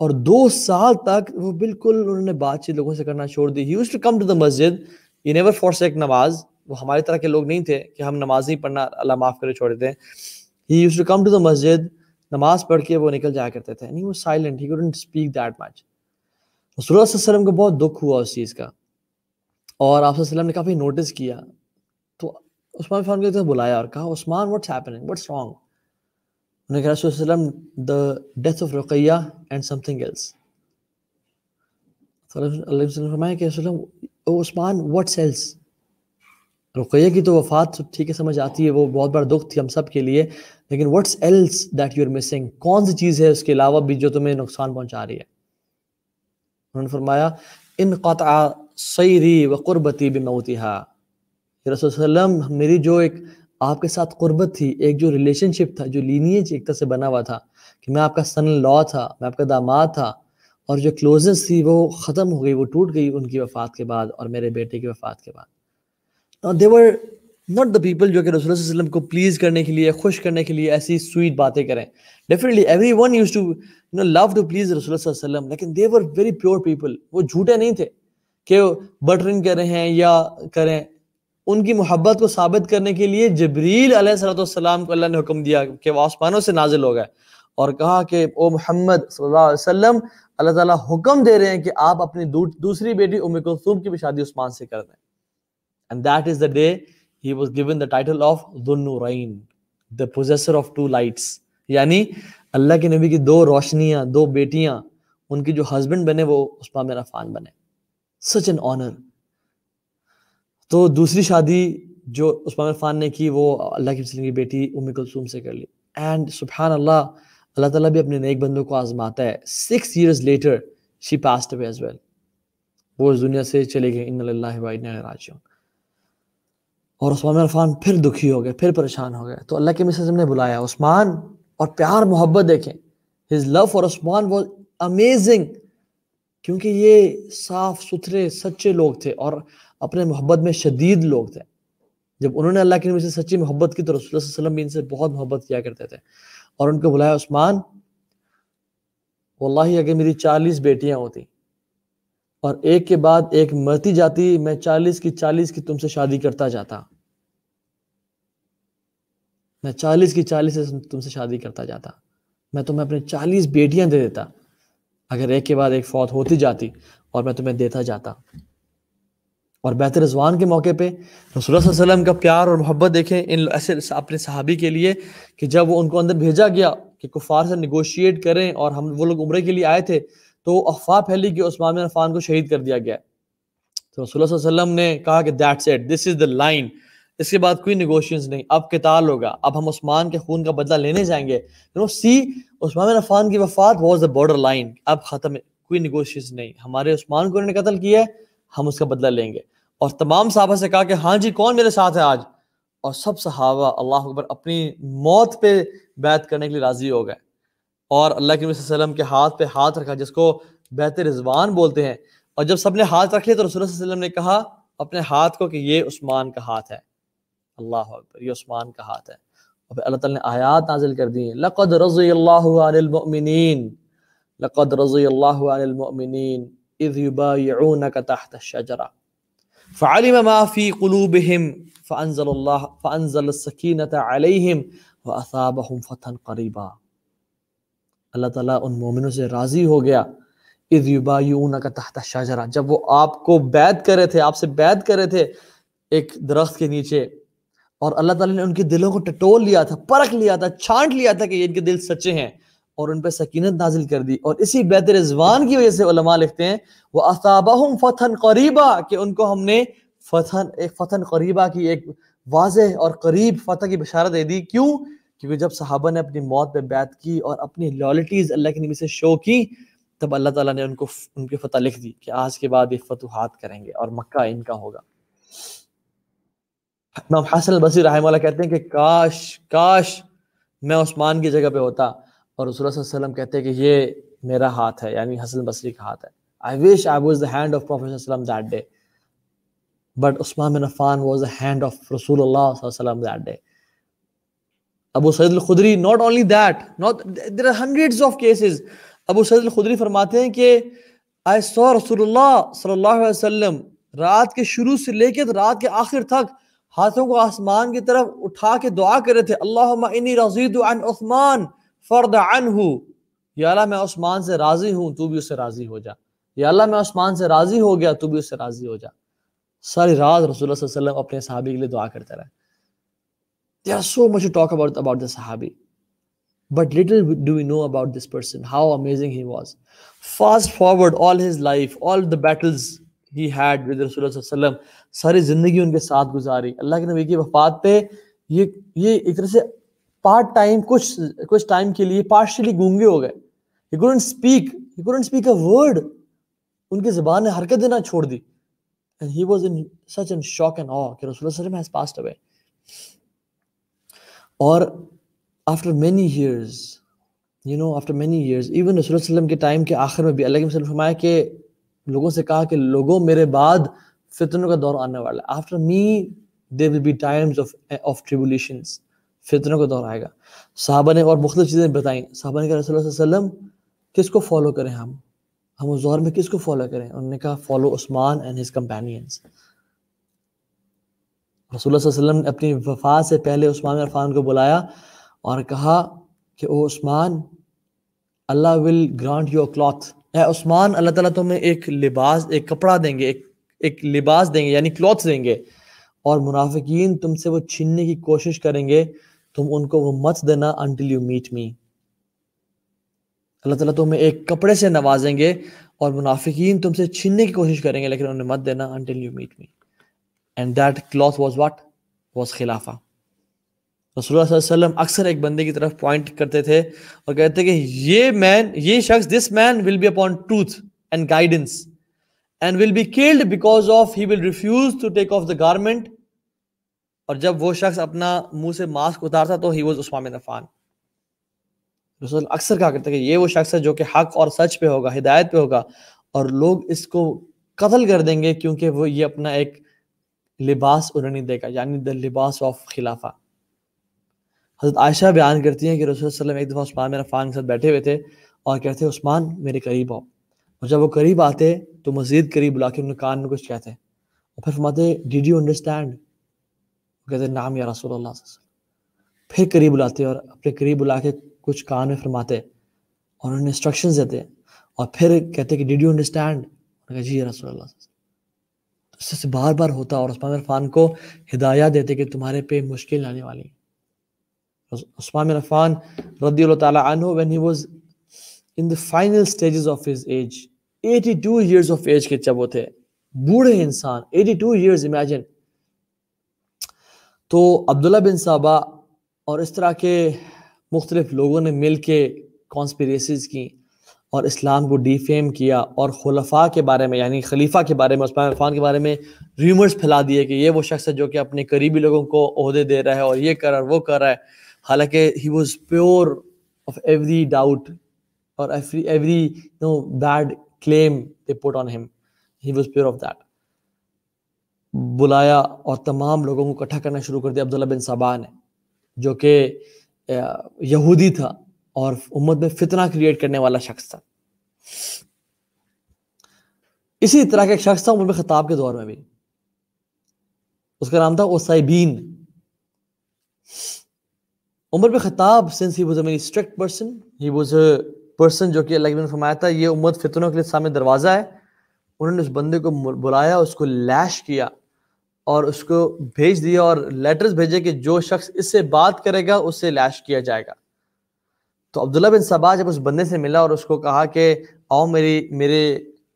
Speaker 1: और दो साल तक वो बिल्कुल उन्होंने बातचीत लोगों से करना छोड़ दी he used to come to the मस्जिद ये नेवर फॉर सेक नमाज वो हमारे तरह के लोग नहीं थे कि हम नमाज नहीं पढ़ना अल्लाह माफ़ करे छोड़ देते he used to come to the मस्जिद नमाज पढ़ के वो निकल जाया करते थे नहीं वो silent he couldn't speak that much रसोल्ला को बहुत दुख हुआ उस चीज़ का और आप ने काफ़ी नोटिस किया तो उस्मान फ़ान को बुलाया और कहा Usman what's happening what's wrong उन्होंने कहा रसोल्ला the death of Ruqayya and something else फरमाया कि उस्मान वट सेल्स रुकैया की तो वफात ठीक है समझ आती है वो बहुत बड़ा दुख थी हम सब के लिए लेकिन what's else that you are missing कौन सी चीज़ है उसके अलावा भी जो तुम्हें नुकसान पहुंचा रही है उन्होंने फरमाया इन सही री व क़ुरबती बेमौतिहा रसोलम मेरी जो एक आपके साथ क़ुरबत थी एक जो रिलेशनशिप था जो लीनियज एकता से बना हुआ था कि मैं आपका सन लॉ था मैं आपका दामाद था और जो क्लोजेस थी वो ख़त्म हो गई वो टूट गई उनकी वफ़ात के बाद और मेरे बेटे की वफ़ात के बाद देवर नॉट द पीपल जो कि रसोल्लम को प्लीज़ करने के लिए खुश करने के लिए ऐसी स्वीट बातें करें definitely every one used to know love to please रसोलम लेकिन देवर वेरी प्योर पीपल वो झूठे नहीं थे कि बटरिन करें हैं या करें उनकी मोहब्बत को साबित करने के लिए जबरील सलाम को अल्लाह ने हुक्म दिया कि वह आसमानों से नाजिल हो गए और कहा कि ओ मोहम्मद वसल्लम अल्लाह ताला हुक्म दे रहे हैं कि आप अपनी दू, दूसरी बेटी उम कुलसूम की भी शादी उस्मान से कर दें and that is the day he was given the title of जुन्नूरैन the possessor of two lights यानी अल्लाह के नबी की दो रोशनियां दो बेटियां उनकी जो हस्बैंड बने वो उस्मान बिन अफान बने सच एन ऑनर तो दूसरी शादी जो उस्मान अफान ने की वो अल्लाह की बेटी उम कुलसूम से कर ली एंड सुबहान अल्लाह अल्लाह ताला भी अपने नेक बंदों को आजमाता है six years later she passed away as well वो इस दुनिया से चले गए इन राज्यों और उस्मान अरफान फिर दुखी हो गए फिर परेशान हो गए तो अल्लाह के मिसम ने बुलाया उस्मान और प्यार मोहब्बत देखें his love for Usman was amazing क्योंकि ये साफ सुथरे सच्चे लोग थे और अपने मोहब्बत में शदीद लोग थे जब उन्होंने अल्लाह के नबी से सच्ची मोहब्बत की तो रसुल्लम भी इनसे बहुत मोहब्बत किया करते थे और उनको बुलाया उस्मान वल्लाही अगर मेरी चालीस बेटियां होती और एक के बाद एक मरती जाती मैं चालीस की चालीस की तुमसे शादी करता जाता मैं चालीस की चालीस से तुमसे शादी करता जाता मैं तुम्हें अपने चालीस बेटियां दे देता अगर एक के बाद एक फौत होती जाती और मैं तुम्हें देता जाता और बेहतर रजवान के मौके पे रसोल्ला का प्यार और मोहब्बत देखें इन ऐसे अपने सहाबी के लिए कि जब वो उनको अंदर भेजा गया कि कुफार से निगोशिएट करें और हम वो लोग उम्र के लिए आए थे तो अफवाह फैली कि उस्मान बिन अफान को शहीद कर दिया गया तो रसोल्ला ने कहा कि that's it this is the line इसके बाद कोई निगोशियंस नहीं अब किताल होगा अब हम उस्मान के खून का बदला लेने जाएंगे नो सी उस्मान बिन अफान की वफात वॉज द बॉर्डर लाइन अब खत्म कोई निगोशियंस नहीं हमारे उस्मान को उन्होंने कत्ल किया है हम उसका बदला लेंगे और तमाम साहबा से कहा कि हाँ जी कौन मेरे साथ है आज और सब सहाबा अल्लाह अकबर अपनी मौत पे बैत करने के लिए राजी हो गए और अल्लाह के वसल्लम के हाथ पे हाथ रखा जिसको बैत रिजवान बोलते हैं और जब सबने हाथ रख लिया तो रसूल ने कहा अपने हाथ को कि ये उस्मान का हाथ है अल्लाह अकबर ये उस्मान का हाथ है और फिर अल्लाह ने आयात नाजिल कर दी लक़द रज़ी लक़द रज़ी अल्लाहु तहत शजरा फ़ालिम माफ़ी कलूब हम फ़ानज़ल फ़ानज़ल सकीनत अलहम व असाब हम फ़तन करीबा अल्लाह ताला उन मोमिनों से राज़ी हो गया इस युबायून का तहत शाजरा जब वो आपको बैद करे थे आपसे बैद करे थे एक दरख्त के नीचे और अल्लाह ताला ने उनके दिलों को टटोल लिया था परख लिया था छांट लिया था कि ये इनके दिल सच्चे हैं और उन पर सकीनत नाजिल कर दी और इसी बैत रिजवान की वजह से उलमा लिखते हैं वह असाबाह फतन करीबा कि उनको हमने फतन एक फतन करीबा की एक वाज और करीब फतह की बशारा दे दी क्यों क्योंकि जब साहबा ने अपनी मौत पर बैत की और अपनी लॉलिटीज अल्लाह की नबी से शो की तब अल्लाह ताला ने उनको उनकी फतह लिख दी कि आज के बाद ये फतूहत करेंगे और मक्का इनका होगा हसन बसी रहा कहते हैं कि काश काश मैं उस्मान की जगह पे होता और रसोल्ला कहते हैं कि ये मेरा हाथ है यानी हसन बसरी का हाथ है I wish I was the hand of professor that day but Usman bin Affan was the hand of रसूल दैट डे अबू सैद खुदरी not only that not there are hundred of cases अबू सैद खुदरी फरमाते हैं कि आई सो रसोल्लाम रात के शुरू से लेकर रात के आखिर तक हाथों को आसमान की तरफ उठा के दुआ कर रहे थे अल्लाह रजीदान उस्मान फ़र्द अन हूँ या अल्लाह मैं उस्मान से राज़ी हूँ तू भी उससे राज़ी हो जा या अल्लाह मैं उस्मान से राज़ी हो गया तू भी उससे राज़ी हो जा सारी रात रसूल वसल्लम अपने सहाबी के लिए दुआ करते रहे they are so much talk about about the सहाबी but But little do we know about this person, how amazing he was. Fast all all his life, all the battles he had with Rasulullah सारी जिंदगी उनके साथ गुजारी अल्लाह के नबी की वफात पे ये ये एक तरह से पार्ट टाइम कुछ कुछ टाइम के लिए पार्शली गूंगे हो गए स्पीक स्पीक अ वर्ड उनकी जबान ने हरकत देना छोड़ दी and he was in such an shock and awe कि रसूलुल्लाह सल्लल्लाहु हैज पास्ड अवे और after many years you know after many years even रसुल्लम के टाइम के आखिर में भी अलग के फरमाया कि लोगों से कहा कि लोगों मेरे बाद फितनों का दौर आने वाला है after me there will be times of of tribulations फितरों को दोहराएगा साहबा ने और मुख्त चीज़ें बताई साहबा ने कहा रसोल किस को फॉलो करें हम हम उस दौर में किस को फॉलो करें उन्होंने कहा follow Usman and his companions companions रसोल्ला ने अपनी वफा से पहले उस्मान अरफान को बुलाया और कहा कि O Usman Allah will grant your cloth ए उस्मान अल्लाह ताला तुम्हें एक लिबास एक कपड़ा देंगे एक एक लिबास देंगे यानी क्लॉथ देंगे और मुनाफिक तुमसे वो छीनने की कोशिश करेंगे तुम उनको वो मत देना until you meet me Allah ताला तुम्हें एक कपड़े से नवाजेंगे और मुनाफिकीन तुमसे छीनने की कोशिश करेंगे लेकिन उन्हें मत देना until you meet me and that cloth was what was खिलाफा रसोल्लाम अक्सर एक बंदे की तरफ पॉइंट करते थे और कहते थे कि ये मैन ये शख्स this man will be upon truth and guidance and will be killed because of he will refuse to take off the garment और जब वो शख्स अपना मुंह से मास्क उतारता तो ही वॉज उस्मान अफान रसूल अक्सर कहा करते कि ये वो शख्स है जो कि हक और सच पे होगा हिदायत पे होगा और लोग इसको कत्ल कर देंगे क्योंकि वो ये अपना एक लिबास उन्हें नहीं देगा यानी द लिबास ऑफ खिलाफा हजरत आयशा बयान करती हैं कि रसोल एक दफ़ा उस्मान मेरा फ़ान के साथ बैठे हुए थे और कहते उस्मान मेरे करीब आओ और जब वो करीब आते तो मज़ीद करीब बुला के उनके कान में कुछ कहते और फिर फरमाते डिड यू अंडरस्टैंड कहते नाम या रसूल अल्लाह फिर करीब बुलाते और अपने करीब बुला के कुछ कान में फरमाते और उन्हें इंस्ट्रक्शन देते और फिर कहते कि डिड यू अंडरस्टैंड जी रसूल अल्लाह तो इससे बार बार होता और उस्मान इरफान को हिदायत देते कि तुम्हारे पे मुश्किल आने वाली उस्मान इरफान रदी तु when he was in the final stage of his age 82 years of age के जब वो थे बूढ़े इंसान 82 ईयर्स इमेजिन तो अब्दुल्ला बिन साबा और इस तरह के मुख्तलिफ लोगों ने मिल के कॉन्स्परेसीज की और इस्लाम को डिफेम किया और खलफा के बारे में यानी खलीफा के बारे में उस्मान इरफान के बारे में र्यूमर्स फैला दिए कि ये वो शख्स है जो कि अपने करीबी लोगों को अहदे दे रहा है और ये कर रहा है वो कर रहा है हालांकि he was pure of every doubt और every every no bad claim they put on him he was pure of that बुलाया और तमाम लोगों को इकट्ठा करना शुरू कर दिया अब्दुल्ला बिन साबा ने जो कि यहूदी था और उम्मत में फितना क्रिएट करने वाला शख्स था इसी तरह का एक शख्स था उम्र खताब के दौर में भी उसका नाम था ओसाइबीन उमर बिन Khattab since he was a very strict person he was a person जो कि अलग फरमाया था ये उम्मत फितनों के लिए सामने दरवाज़ा है उन्होंने उस बंदे को बुलाया उसको लैश किया और उसको भेज दिया और लेटर्स भेजे कि जो शख्स इससे बात करेगा उससे लैश किया जाएगा तो अब्दुल्ला बिन सबा जब उस बंदे से मिला और उसको कहा कि आओ मेरी मेरे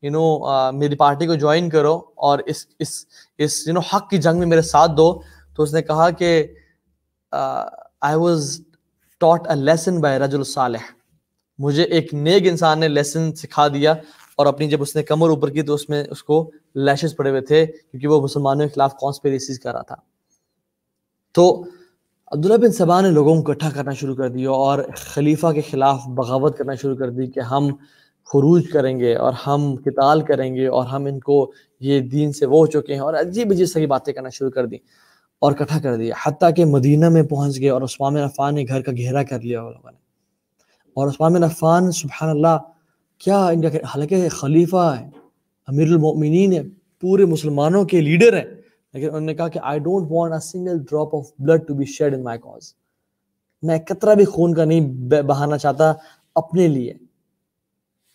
Speaker 1: यू नो मेरी पार्टी को ज्वाइन करो और इस इस इस यू नो हक की जंग में मेरे साथ दो तो उसने कहा कि I was taught a lesson by रजुल साल मुझे एक नेक इंसान ने लेसन सिखा दिया और अपनी जब उसने कमर ऊपर की तो उसमें उसको लैशेज पड़े हुए थे क्योंकि वो मुसलमानों के खिलाफ कॉन्स्पेरेसीज कर रहा था तो अब्दुल्ला बिन सबा ने लोगों को इकट्ठा करना शुरू कर दिया और खलीफा के ख़िलाफ़ बगावत करना शुरू कर दी कि हम खरूज करेंगे और हम किताल करेंगे और हम इनको ये दीन से वो हो चुके हैं और अजीब अजीब सही बातें करना शुरू कर दी और इकट्ठा कर दिया हती कि मदीना में पहुंच गए और उस्मान अफ़ान ने घर का घेरा कर लिया लोगों ने और उस्मान अफ़ान सुबहान अल्लाह क्या इनका हालांकि खलीफा है अमीरमिन है पूरे मुसलमानों के लीडर हैं लेकिन उन्होंने कहा कि I don't want a single drop of blood to be shed in my cause मैं कतरा भी खून का नहीं बहाना चाहता अपने लिए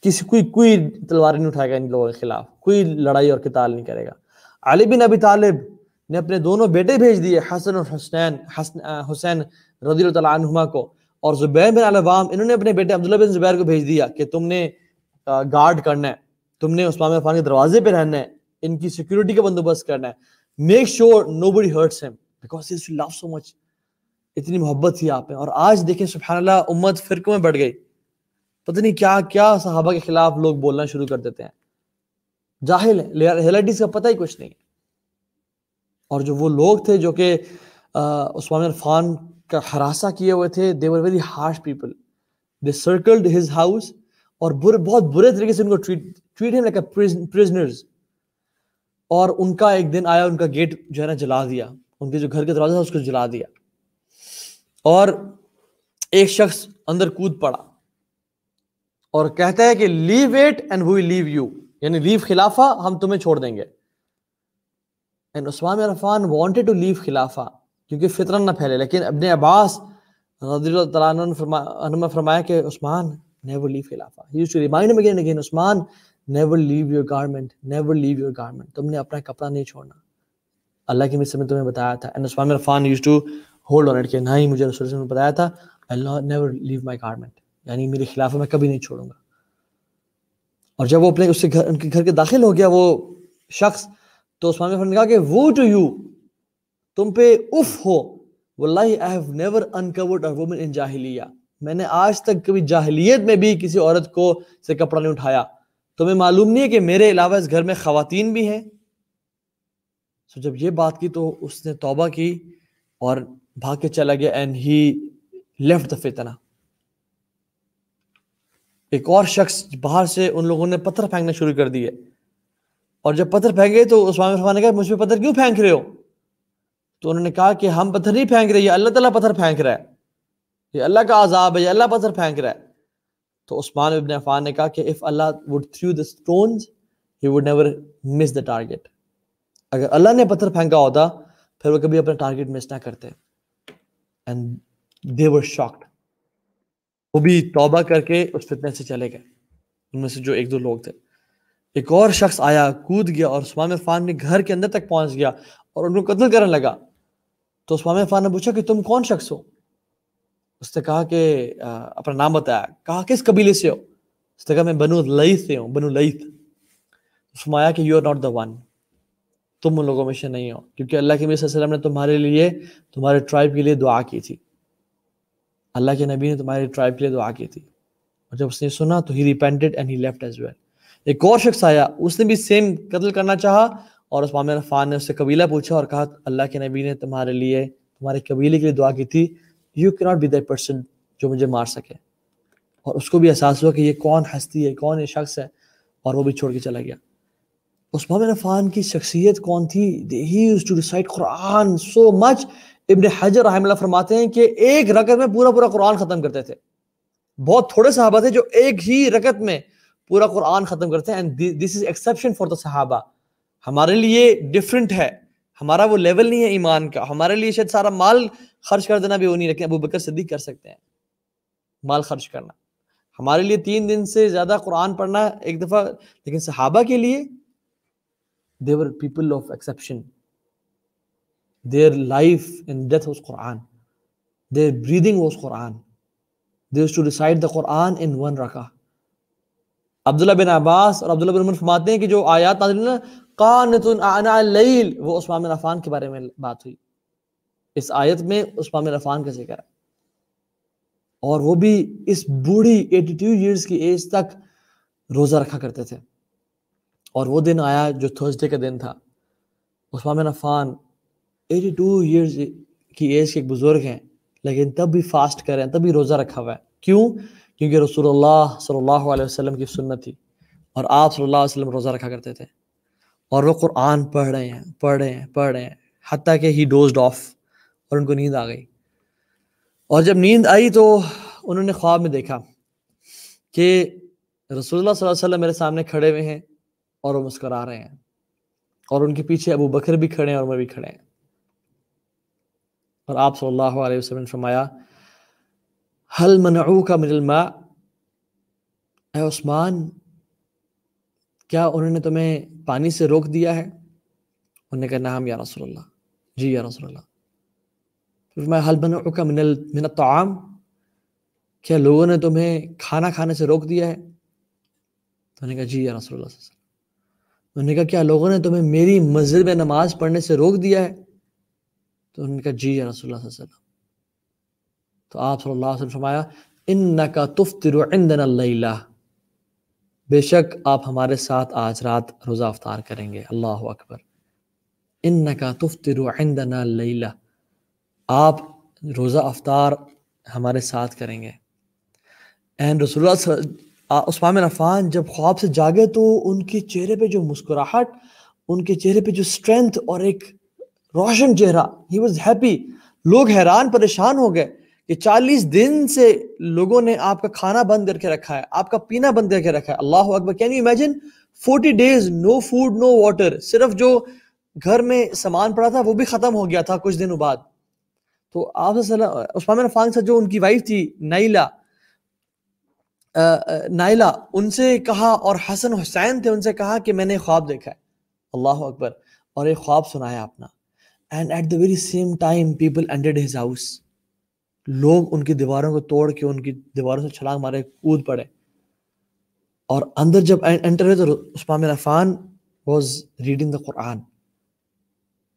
Speaker 1: किसी कोई कोई तलवार नहीं उठाएगा इन लोगों के खिलाफ कोई लड़ाई और किताल नहीं करेगा अली बिन अबी तालिब ने अपने दोनों बेटे भेज दिए हसन और हुसैन हुसैन रजी तुमा को और जुबैर बिन अलवाम इन्होंने अपने बेटे अब्दुल्ला बिन जुबैर को भेज दिया कि तुमने गार्ड करना है तुमने उस्मान अफान के दरवाजे पे रहना है इनकी सिक्योरिटी का बंदोबस्त करना है make sure nobody hurts him because he love so much इतनी मोहब्बत थी आप में और आज देखें सुबहानल्ला उम्मत फिरकों में बढ़ गई पता नहीं क्या क्या साहबा के खिलाफ लोग बोलना शुरू कर देते हैं जाहिल है का पता ही कुछ नहीं और जो वो लोग थे जो कि उस्मान इरफान का हरासा किए हुए थे they were very harsh people they circled his house और बुरे बहुत बुरे तरीके से उनको treat treat him like a prisoners और उनका एक दिन आया उनका गेट जो है ना जला दिया उनके जो घर का दरवाजा था उसको जला दिया और एक शख्स अंदर कूद पड़ा और कहता है कि leave it and we leave you यानी लीव खिलाफा हम तुम्हें छोड़ देंगे and Usman Arfan wanted to leave खिलाफा क्योंकि फितरन ना फैले लेकिन अपने अब्बास ने फरमाया कि उस्मान नेवर लीव खिलाफा he used to remind him again again Usman never leave your garment never leave your garment तुमने अपना कपड़ा नहीं छोड़ना अल्लाह के मिसर में तुम्हें बताया था and Usman Irfan used to hold on it के ना ही मुझे रसूल ने बताया था I never leave my garment यानी मेरे खिलाफ मैं कभी नहीं छोड़ूंगा और जब वो अपने उसके घर उनके घर के दाखिल हो गया वो शख्स तो उस्मान इरफान ने कहा कि वो टू यू तुम पे उफ हो वल्लाही I have never uncovered a woman इन जाहिलिया मैंने आज तक कभी जाहिलियत में भी किसी औरत को से कपड़ा नहीं उठाया तुम्हें तो मालूम नहीं है कि मेरे अलावा इस घर में खातन भी हैं सो जब ये बात की तो उसने तोबा की और भाग के चला गया एंड ही लेफ्ट द फितना एक और शख्स बाहर से उन लोगों ने पत्थर फेंकना शुरू कर दिए और जब पत्थर फेंके तो उस्मान उस्मान ने कहा मुझे पत्थर क्यों फेंक रहे हो तो उन्होंने कहा कि हम पत्थर नहीं फेंक रहे अल्लाह ताला पत्थर फेंक रहा है ये अल्लाह का आजाब है ये अल्लाह पत्थर फेंक रहा है तो उस्मान इबन अफान ने कहा कि if Allah would through the stones he would never miss the target अगर अल्लाह ने पत्थर फेंका होता फिर वो कभी अपना टारगेट मिस ना करते एंड दे वर शॉक्ड वो भी तौबा करके उस फितने से चले गए उनमें से जो एक दो लोग थे एक और शख्स आया कूद गया और उस्मान इरफान ने घर के अंदर तक पहुंच गया और उनको कत्ल करने लगा तो उस्मान इरफान ने पूछा कि तुम कौन शख्स हो उसने कहा कि अपना नाम बताया कहा किस कबीले से हो उसने कहा मैं बनु लई से हूँ बनु लईत तो फरमाया कि you are not the one तुम उन लोगों में से नहीं हो क्योंकि अल्लाह के नबी वसल्लम ने तुम्हारे लिए तुम्हारे ट्राइब के लिए दुआ की थी अल्लाह के नबी ने तुम्हारे ट्राइब के लिए दुआ की थी और जब उसने सुना तो he repented and he left as well एक और शख्स आया उसने भी सेम कत्ल करना चाहा और उस रफान ने उससे कबीला पूछा और कहा अल्लाह के नबी ने तुम्हारे लिए तुम्हारे कबीले के लिए दुआ की थी यू के नॉट बी दैट पर्सन जो मुझे मार सके और उसको भी एहसास हुआ कि ये कौन हस्ती है कौन ये शख्स है और वो भी छोड़ के चला गया उस्मान अफान की शख्सियत कौन थी he to decide Quran so much इब्न हजर रहमल्ला फरमाते हैं कि एक रकत में पूरा पूरा कुरान ख़त्म करते थे बहुत थोड़े सहाबा थे जो एक ही रकत में पूरा कुरान ख़त्म करते हैं and this is exception for the सहाबा हमारे लिए डिफरेंट है हमारा वो लेवल नहीं है ईमान का हमारे लिए शायद सारा माल खर्च कर देना भी वो नहीं रखे अबू बकर सिद्दीक कर सकते हैं माल खर्च करना हमारे लिए तीन दिन से ज्यादा कुरान पढ़ना एक दफा लेकिन सहाबा के लिए they were people of exception their life and death was Quran their breathing was Quran their to decide the Quran in one रका अब्दुल्ला बिन अब्बास और अब्दुल्ला बिन उमर फरमाते हैं कि जो आयात ना कानतुल वो उस्मान बिन अफान के बारे में बात हुई इस आयत में उस्मान बिन अफान का जिक्र और वो भी इस बूढ़ी टू ईयर्स की एज तक रोज़ा रखा करते थे और वो दिन आया जो थर्सडे का दिन था उस्मान बिन अफान टू ईयर्स की एज के एक बुज़ुर्ग हैं लेकिन तब भी फास्ट कर रहे हैं तब भी रोज़ा रखा हुआ है क्यों क्योंकि रसूलुल्लाह सल्लल्लाहु अलैहि वसल्लम की सुन्नत थी और आप सल्लल्लाहु अलैहि वसल्लम रोज़ा रखा करते थे और वो कुरान पढ़ रहे हैं पढ़ रहे हैं पढ़ रहे हैं हती कि ही डोज ऑफ और उनको नींद आ गई और जब नींद आई तो उन्होंने ख्वाब में देखा कि रसूलुल्लाह सल्लल्लाहु मेरे सामने खड़े हुए हैं और वो मुस्करा रहे हैं और उनके पीछे अबू बकर भी खड़े हैं और मैं भी खड़े हैं और आप सल्लल्लाहु अलैहि वसल्लम ने फरमाया हल मनऊ का मिलमा उस्मान क्या उन्होंने तुम्हें पानी से रोक दिया है उन्होंने कहा नाम या रसोल्ला जी या रसोल्ला फिर मैं हल बन का मिनल मिन आम क्या लोगों ने तुम्हें खाना खाने से रोक दिया है तो उन्होंने कहा जी या रसोल्ला उन्होंने कहा क्या लोगों ने तुम्हें मेरी मस्जिद में नमाज पढ़ने से रोक दिया है तो उन्होंने कहा जी या रसोल्ला तो आप सल्लल्लाहु अलैहि वसल्लम फरमाया इन नका तुफ्तिर बेशक आप हमारे साथ आज रात रोज़ा अफ्तार करेंगे अल्लाह अकबर इन नका तुफ्तरना लैला आप रोज़ा अफ्तार हमारे साथ करेंगे एंड रसोल्ला उस्मान अफान जब ख्वाब से जागे तो उनके चेहरे पे जो मुस्कुराहट उनके चेहरे पे जो स्ट्रेंथ और एक रोशन चेहरा ही वॉज हैप्पी लोग हैरान परेशान हो गए कि 40 दिन से लोगों ने आपका खाना बंद करके रखा है आपका पीना बंद करके रखा है अल्लाह अकबर can you imagine 40 days no food no water सिर्फ जो घर में सामान पड़ा था वो भी ख़त्म हो गया था कुछ दिनों बाद तो आप उस्मान फान साहब जो उनकी वाइफ थी नाइला नाइला उनसे कहा और हसन हुसैन थे उनसे कहा कि मैंने ख्वाब देखा है अल्लाह अकबर और एक ख्वाब सुनाया अपना and at the very same time people ended his house लोग उनकी दीवारों को तोड़ के उनकी दीवारों से छलांग मारे कूद पड़े और अंदर जब एंटर हुए तो Usman Affan was reading the Quran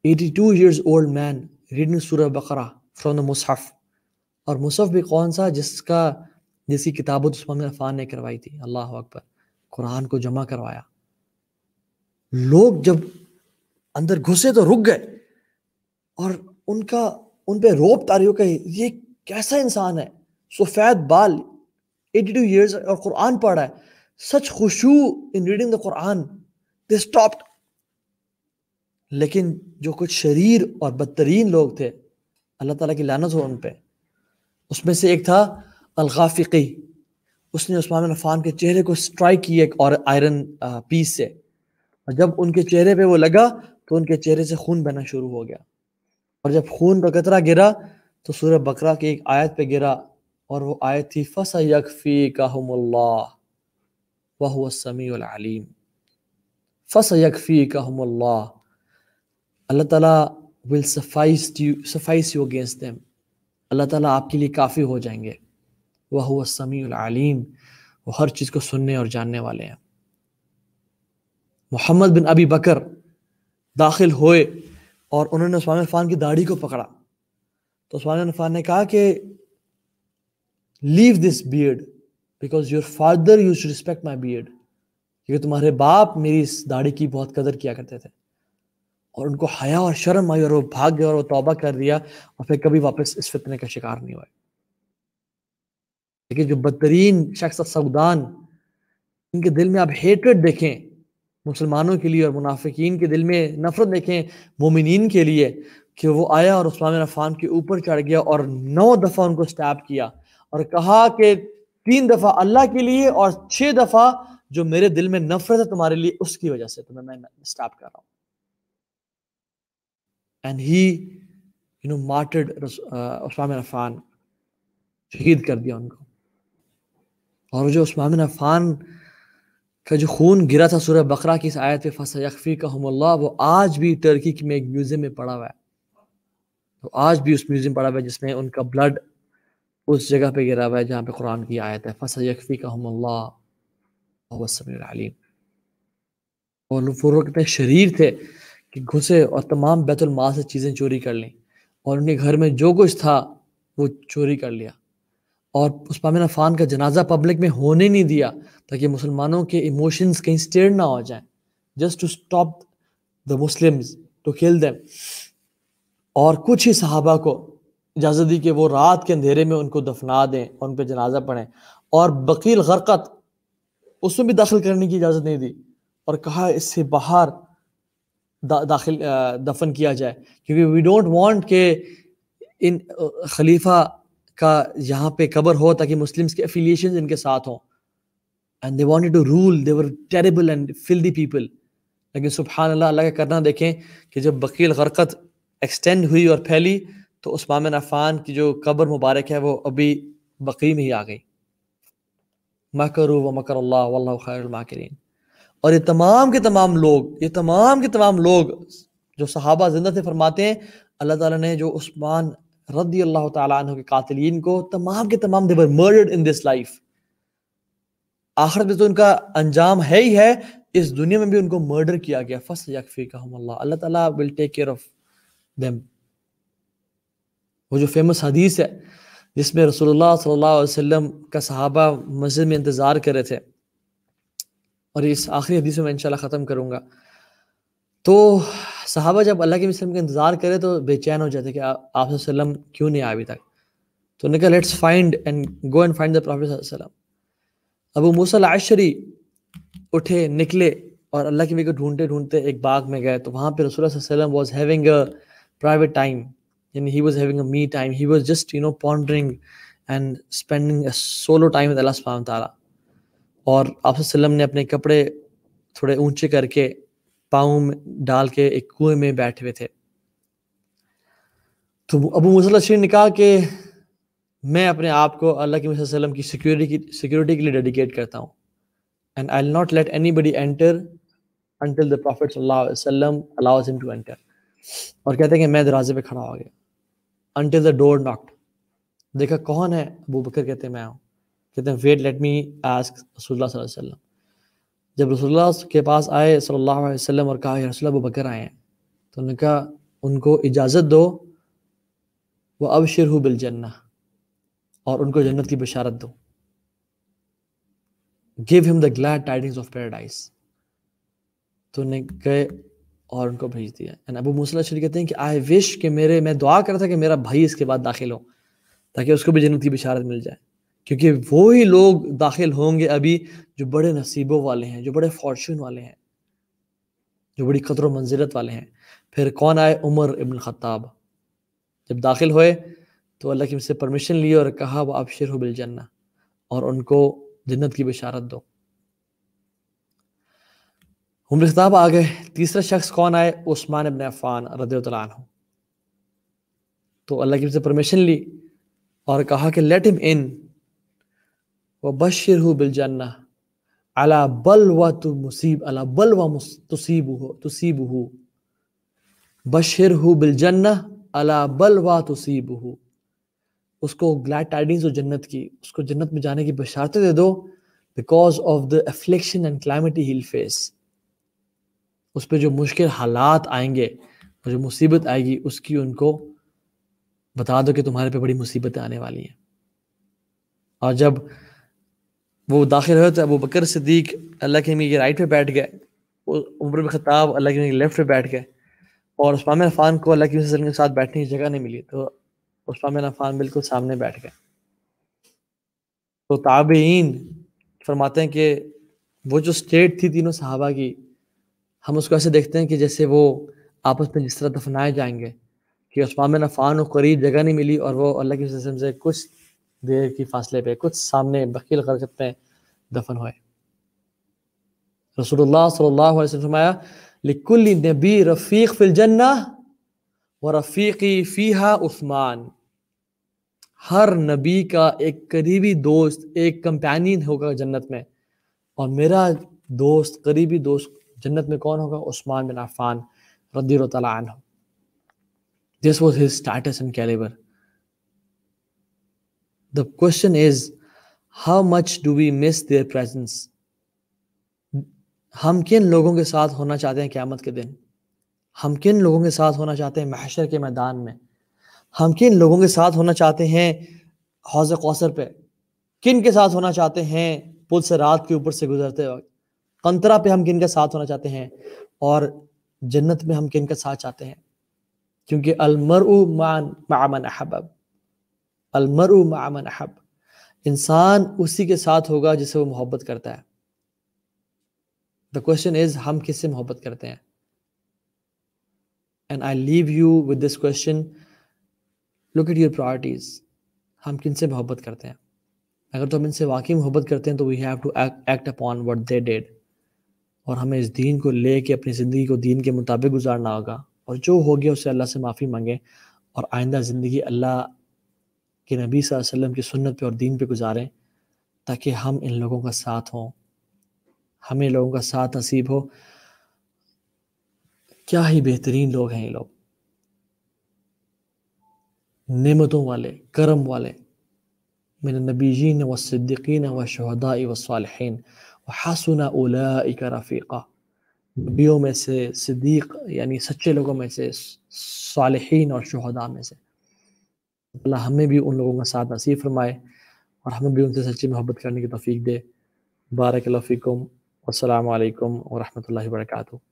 Speaker 1: 82 years old man reading सूरह बकरा फ्रॉम द मुसहफ और मुसफ़ भी कौन सा जिसका जिसकी किताबत उस्मान अफान ने करवाई थी अल्लाह अकबर कुरान को जमा करवाया लोग जब अंदर घुसे तो रुक गए और उनका उन पर रोप तारी ये कैसा इंसान है सफ़ेद बाल टू ईयर्स और कुरान पढ़ रहा है सच खुशू in reading the Quran they stopped लेकिन जो कुछ शरीर और बदतरीन लोग थे अल्लाह ताला की लानत हो उन पर उसमें से एक था अलगाफ़िकी उसने उस्मान अफान के चेहरे को स्ट्राइक किया एक और आयरन पीस से और जब उनके चेहरे पे वो लगा तो उनके चेहरे से खून बहना शुरू हो गया और जब खून का कतरा गिरा तो सूर्य बकरा की एक आयत पे गिरा और वो आयत थी फ़स यकफ़ी कहमल्ला वह समी अलीम फस यकफ़ी कहमल्ला अल्लाह ताला will suffice you suffice you against them Allah ताला आपके लिए काफ़ी हो जाएंगे वह हुआ समी वो हर चीज़ को सुनने और जानने वाले हैं मोहम्मद बिन अबी बकर दाखिल हुए और उन्होंने स्वामी फ़ान की दाढ़ी को पकड़ा तो उस्मान ने कहा कि leave this beard because your father you should respect my beard क्योंकि तुम्हारे बाप मेरी इस दाढ़ी की बहुत कदर किया करते थे और उनको हया और शर्म आई और वो भाग गया और वो तौबा कर दिया और फिर कभी वापस इस फितने का शिकार नहीं हुआ लेकिन जो बदतरीन शख्स सऊदान इनके दिल में आप हेटरेट देखें मुसलमानों के लिए और मुनाफिकीन के दिल में नफरत देखें मोमिन के लिए कि वो आया और उस्मान अफान के ऊपर चढ़ गया और नौ दफ़ा उनको स्टैप किया और कहा कि तीन दफ़ा अल्लाह के लिए और छः दफ़ा जो मेरे दिल में नफरत है तुम्हारे लिए उसकी वजह से तुम्हें मैं स्टैप कर रहा हूँ and he you know martyred Usman Affan शहीद कर दिया उनको और जो उस्मान अफान का जो खून गिरा था सूर्य बकरा की इस आयत फसयफी का हम वो आज भी टर्की में एक म्यूज़ियम में पड़ा हुआ है तो आज भी उस म्यूज़ियम पड़ा हुआ है जिसमें उनका ब्लड उस जगह पे गिरा हुआ है जहाँ पे कुरान की आयत है यकफ़ी का हमल्लासमीम और फुर्र कितने शरीर थे कि घुसे और तमाम बैतुलमा से चीज़ें चोरी कर लें और उनके घर में जो कुछ था वो चोरी कर लिया और उस्मान अफान का जनाजा पब्लिक में होने नहीं दिया ताकि मुसलमानों के इमोशंस कहीं स्टेड ना हो जाएं just to stop the Muslims to kill them और कुछ ही सहाबा को इजाज़त दी कि वो रात के अंधेरे में उनको दफना दें उन पर जनाजा पढ़ें और बकील गरकत उसमें भी दाखिल करने की इजाज़त नहीं दी और कहा इससे बाहर दा, दाखिल दफन किया जाए क्योंकि वी डोंट वांट के इन खलीफा का यहाँ पे कबर हो ताकि मुस्लिम्स के एफिलिएशन इनके साथ हों and they wanted to rule they were terrible and filthy people लेकिन सुबह अल्लाह अल्लाह का करना देखें कि जब बकील गरकत एक्सटेंड हुई और फैली तो उस्मान अफान की जो कब्र मुबारक है वो अभी बकी में ही आ गई मकर व मकर अल्लाह वल्लाह खैरमाकरीन और ये तमाम के तमाम लोग ये तमाम के तमाम लोग जो सहाबा जिंदा थे फरमाते हैं अल्लाह ताला ने जो उस्मान रदी अल्लाह तु के कातलिन को तमाम के तमाम they were murdered in this life आखिर में तो उनका अंजाम है ही है इस दुनिया में भी उनको मर्डर किया गया फस यकफी का अल्लाह ताला will take care of them. वो जो फेमस हदीस है जिसमें रसोल्ला सल्लल्लाहु का सहाबा मस्जिद में इंतज़ार कर रहे थे और इस आखिरी हदीस में मैं इनशाला ख़त्म करूँगा तो सहाबा जब अल्लाह के वसलम का इंतज़ार करे तो बेचैन हो जाते कि आप वसल्लम क्यों नहीं आया अभी तक तो उन्होंने कहा let's find and go and find the prophet वसल्लम अबू मूसल आशरी उठे निकले और अल्लाह के नबी को ढूंढते ढूंढते एक बाग में गए तो वहाँ पर रसोल्ला was having private time and he was having a me time he was just you know pondering and spending a solo time with Allah subhanahu wa ta'ala और आप ने अपने कपड़े थोड़े ऊंचे करके पाँव में डाल के एक कुएं में बैठे हुए थे तो अबू मुसल ने कहा कि मैं अपने आप को अल्लाह के वसल्लम की सिक्योरिटी की सिक्योरिटी के लिए डेडिकेट करता हूँ and I not let anybody enter until the Prophet ﷺ allows him to enter. और कहते हैं कि मैं दरवाजे पे खड़ा हो गया अनटिल द डोर नॉक्ट देखा कौन है अबू बकर कहते हैं मैं आऊँ कहते हैं वेट लेट मी आस्क रसोल्ला वसल्लम जब रसोल्ला के पास आए सल्लल्लाहु अलैहि वसल्लम और कहा रसोल्ला अबू बकर आए हैं तो उन्होंने कहा उनको इजाज़त दो वह अब शिरहू बिलजन्ना और उनको जन्नत की बशारत दो give him the glad tidings of paradise तो उन्हें कहे और उनको भेज दिया एंड अबू मूसा शरीफ कहते हैं कि आई विश कि मेरे मैं दुआ कर रहा था कि मेरा भाई इसके बाद दाखिल हो ताकि उसको भी जन्नत की बिशारत मिल जाए क्योंकि वो ही लोग दाखिल होंगे अभी जो बड़े नसीबों वाले हैं जो बड़े फॉर्चून वाले हैं जो बड़ी कदर मंजिलत वाले हैं फिर कौन आए उमर इबन ख़त्ताब जब दाखिल हुए तो अल्लाह की उनसे परमिशन ली और कहा वह आप शिर बिल जन्ना और उनको जन्नत की बिशारत दो उम्र खिताब आ गए तीसरा शख्स कौन आए उस्मान इबन अफान रद तो अल्लाह की से परमिशन ली और कहा कि लेट हिम इन व बशर हो बिलजन्ना अला बल व तु मुसीब अला बल व तुसीब हो तुसीब हो बशर हो बिलजन्ना अला बल व तुसीब हो उसको ग्लैड टाइडिंग्स जन्नत की उसको जन्नत में जाने की बशारतें दे दो because of the affliction and calamity he face उस पर जो मुश्किल हालात आएंगे और जो मुसीबत आएगी उसकी उनको बता दो कि तुम्हारे पे बड़ी मुसीबतें आने वाली हैं और जब वो दाखिल हुए तो अबू बकर सदीक अल्लाह के अमीर के राइट पे बैठ गए उम्र में खिताब अल्लाह के अमीर लेफ्ट पे बैठ गए और उस्मान अफान को अल्लाह के वसलम के साथ बैठने की जगह नहीं मिली तो उस्मान अफान बिल्कुल सामने बैठ गए तो ताबेन फरमाते हैं कि वो जो स्टेट थी तीनों साहबा की हम उसको ऐसे देखते हैं कि जैसे वो आपस में जिस तरह दफनाए जाएंगे कि उस्मान बिन अफान को करीब जगह नहीं मिली और वो अल्लाह के सिस्टम से कुछ देर की फासले पे कुछ सामने बकील हरकत में दफन हुए रसूलुल्लाह सल्लल्लाहु अलैहि वसल्लम फरमाया लिकुल नबी रफ़ीक फिल जन्ना व रफ़ीकी फ़ीहा उस्मान हर नबी का एक करीबी दोस्त एक कंपेनियन होगा जन्नत में और मेरा दोस्त करीबी दोस्त जन्नत में कौन होगा उस्मान बिन अफान रदी तन this was his status in caliber the question is how much do we miss their presence हम किन लोगों के साथ होना चाहते हैं क्यामत के दिन हम किन लोगों के साथ होना चाहते हैं महशर के मैदान में हम किन लोगों के साथ होना चाहते हैं हौज कौसर पे किन के साथ होना चाहते हैं पुल से रात के ऊपर से गुजरते वक्त कंतरा पे हम किन का साथ होना चाहते हैं और जन्नत में हम किन का साथ चाहते हैं क्योंकि अलमर मान मामन अहब अलमर मामन अहब इंसान उसी के साथ होगा जिसे वो मोहब्बत करता है द क्वेश्चन इज हम किससे मोहब्बत करते हैं and I leave you with this question look at your priorities हम किन से मोहब्बत करते हैं अगर तो हम इनसे वाकई मोहब्बत करते हैं तो we have to act upon what they did और हमें इस दीन को ले के अपनी ज़िंदगी को दीन के मुताबिक गुजारना होगा और जो हो गया उससे अल्लाह से माफ़ी मांगें और आइंदा ज़िंदगी अल्लाह के नबी वसल्लम की सुन्नत पे और दीन पे गुजारें ताकि हम इन लोगों का साथ हों हमें लोगों का साथ नसीब हो क्या ही बेहतरीन लोग हैं ये लोग नेमतों वाले करम वाले मेरे ने व सिद्दीकीन व शहदा व सालहन हसन रफ़ीक़ा नबियों में से सिद्दीक यानी सच्चे लोगों में से सालहीन और शहदा में से अल्लाह हमें भी उन लोगों का साथ नसीब फरमाए और हमें भी उनसे सच्ची मोहब्बत करने की तफीक दे बारक फ़ीकम अल्लाम वरहमल वर्का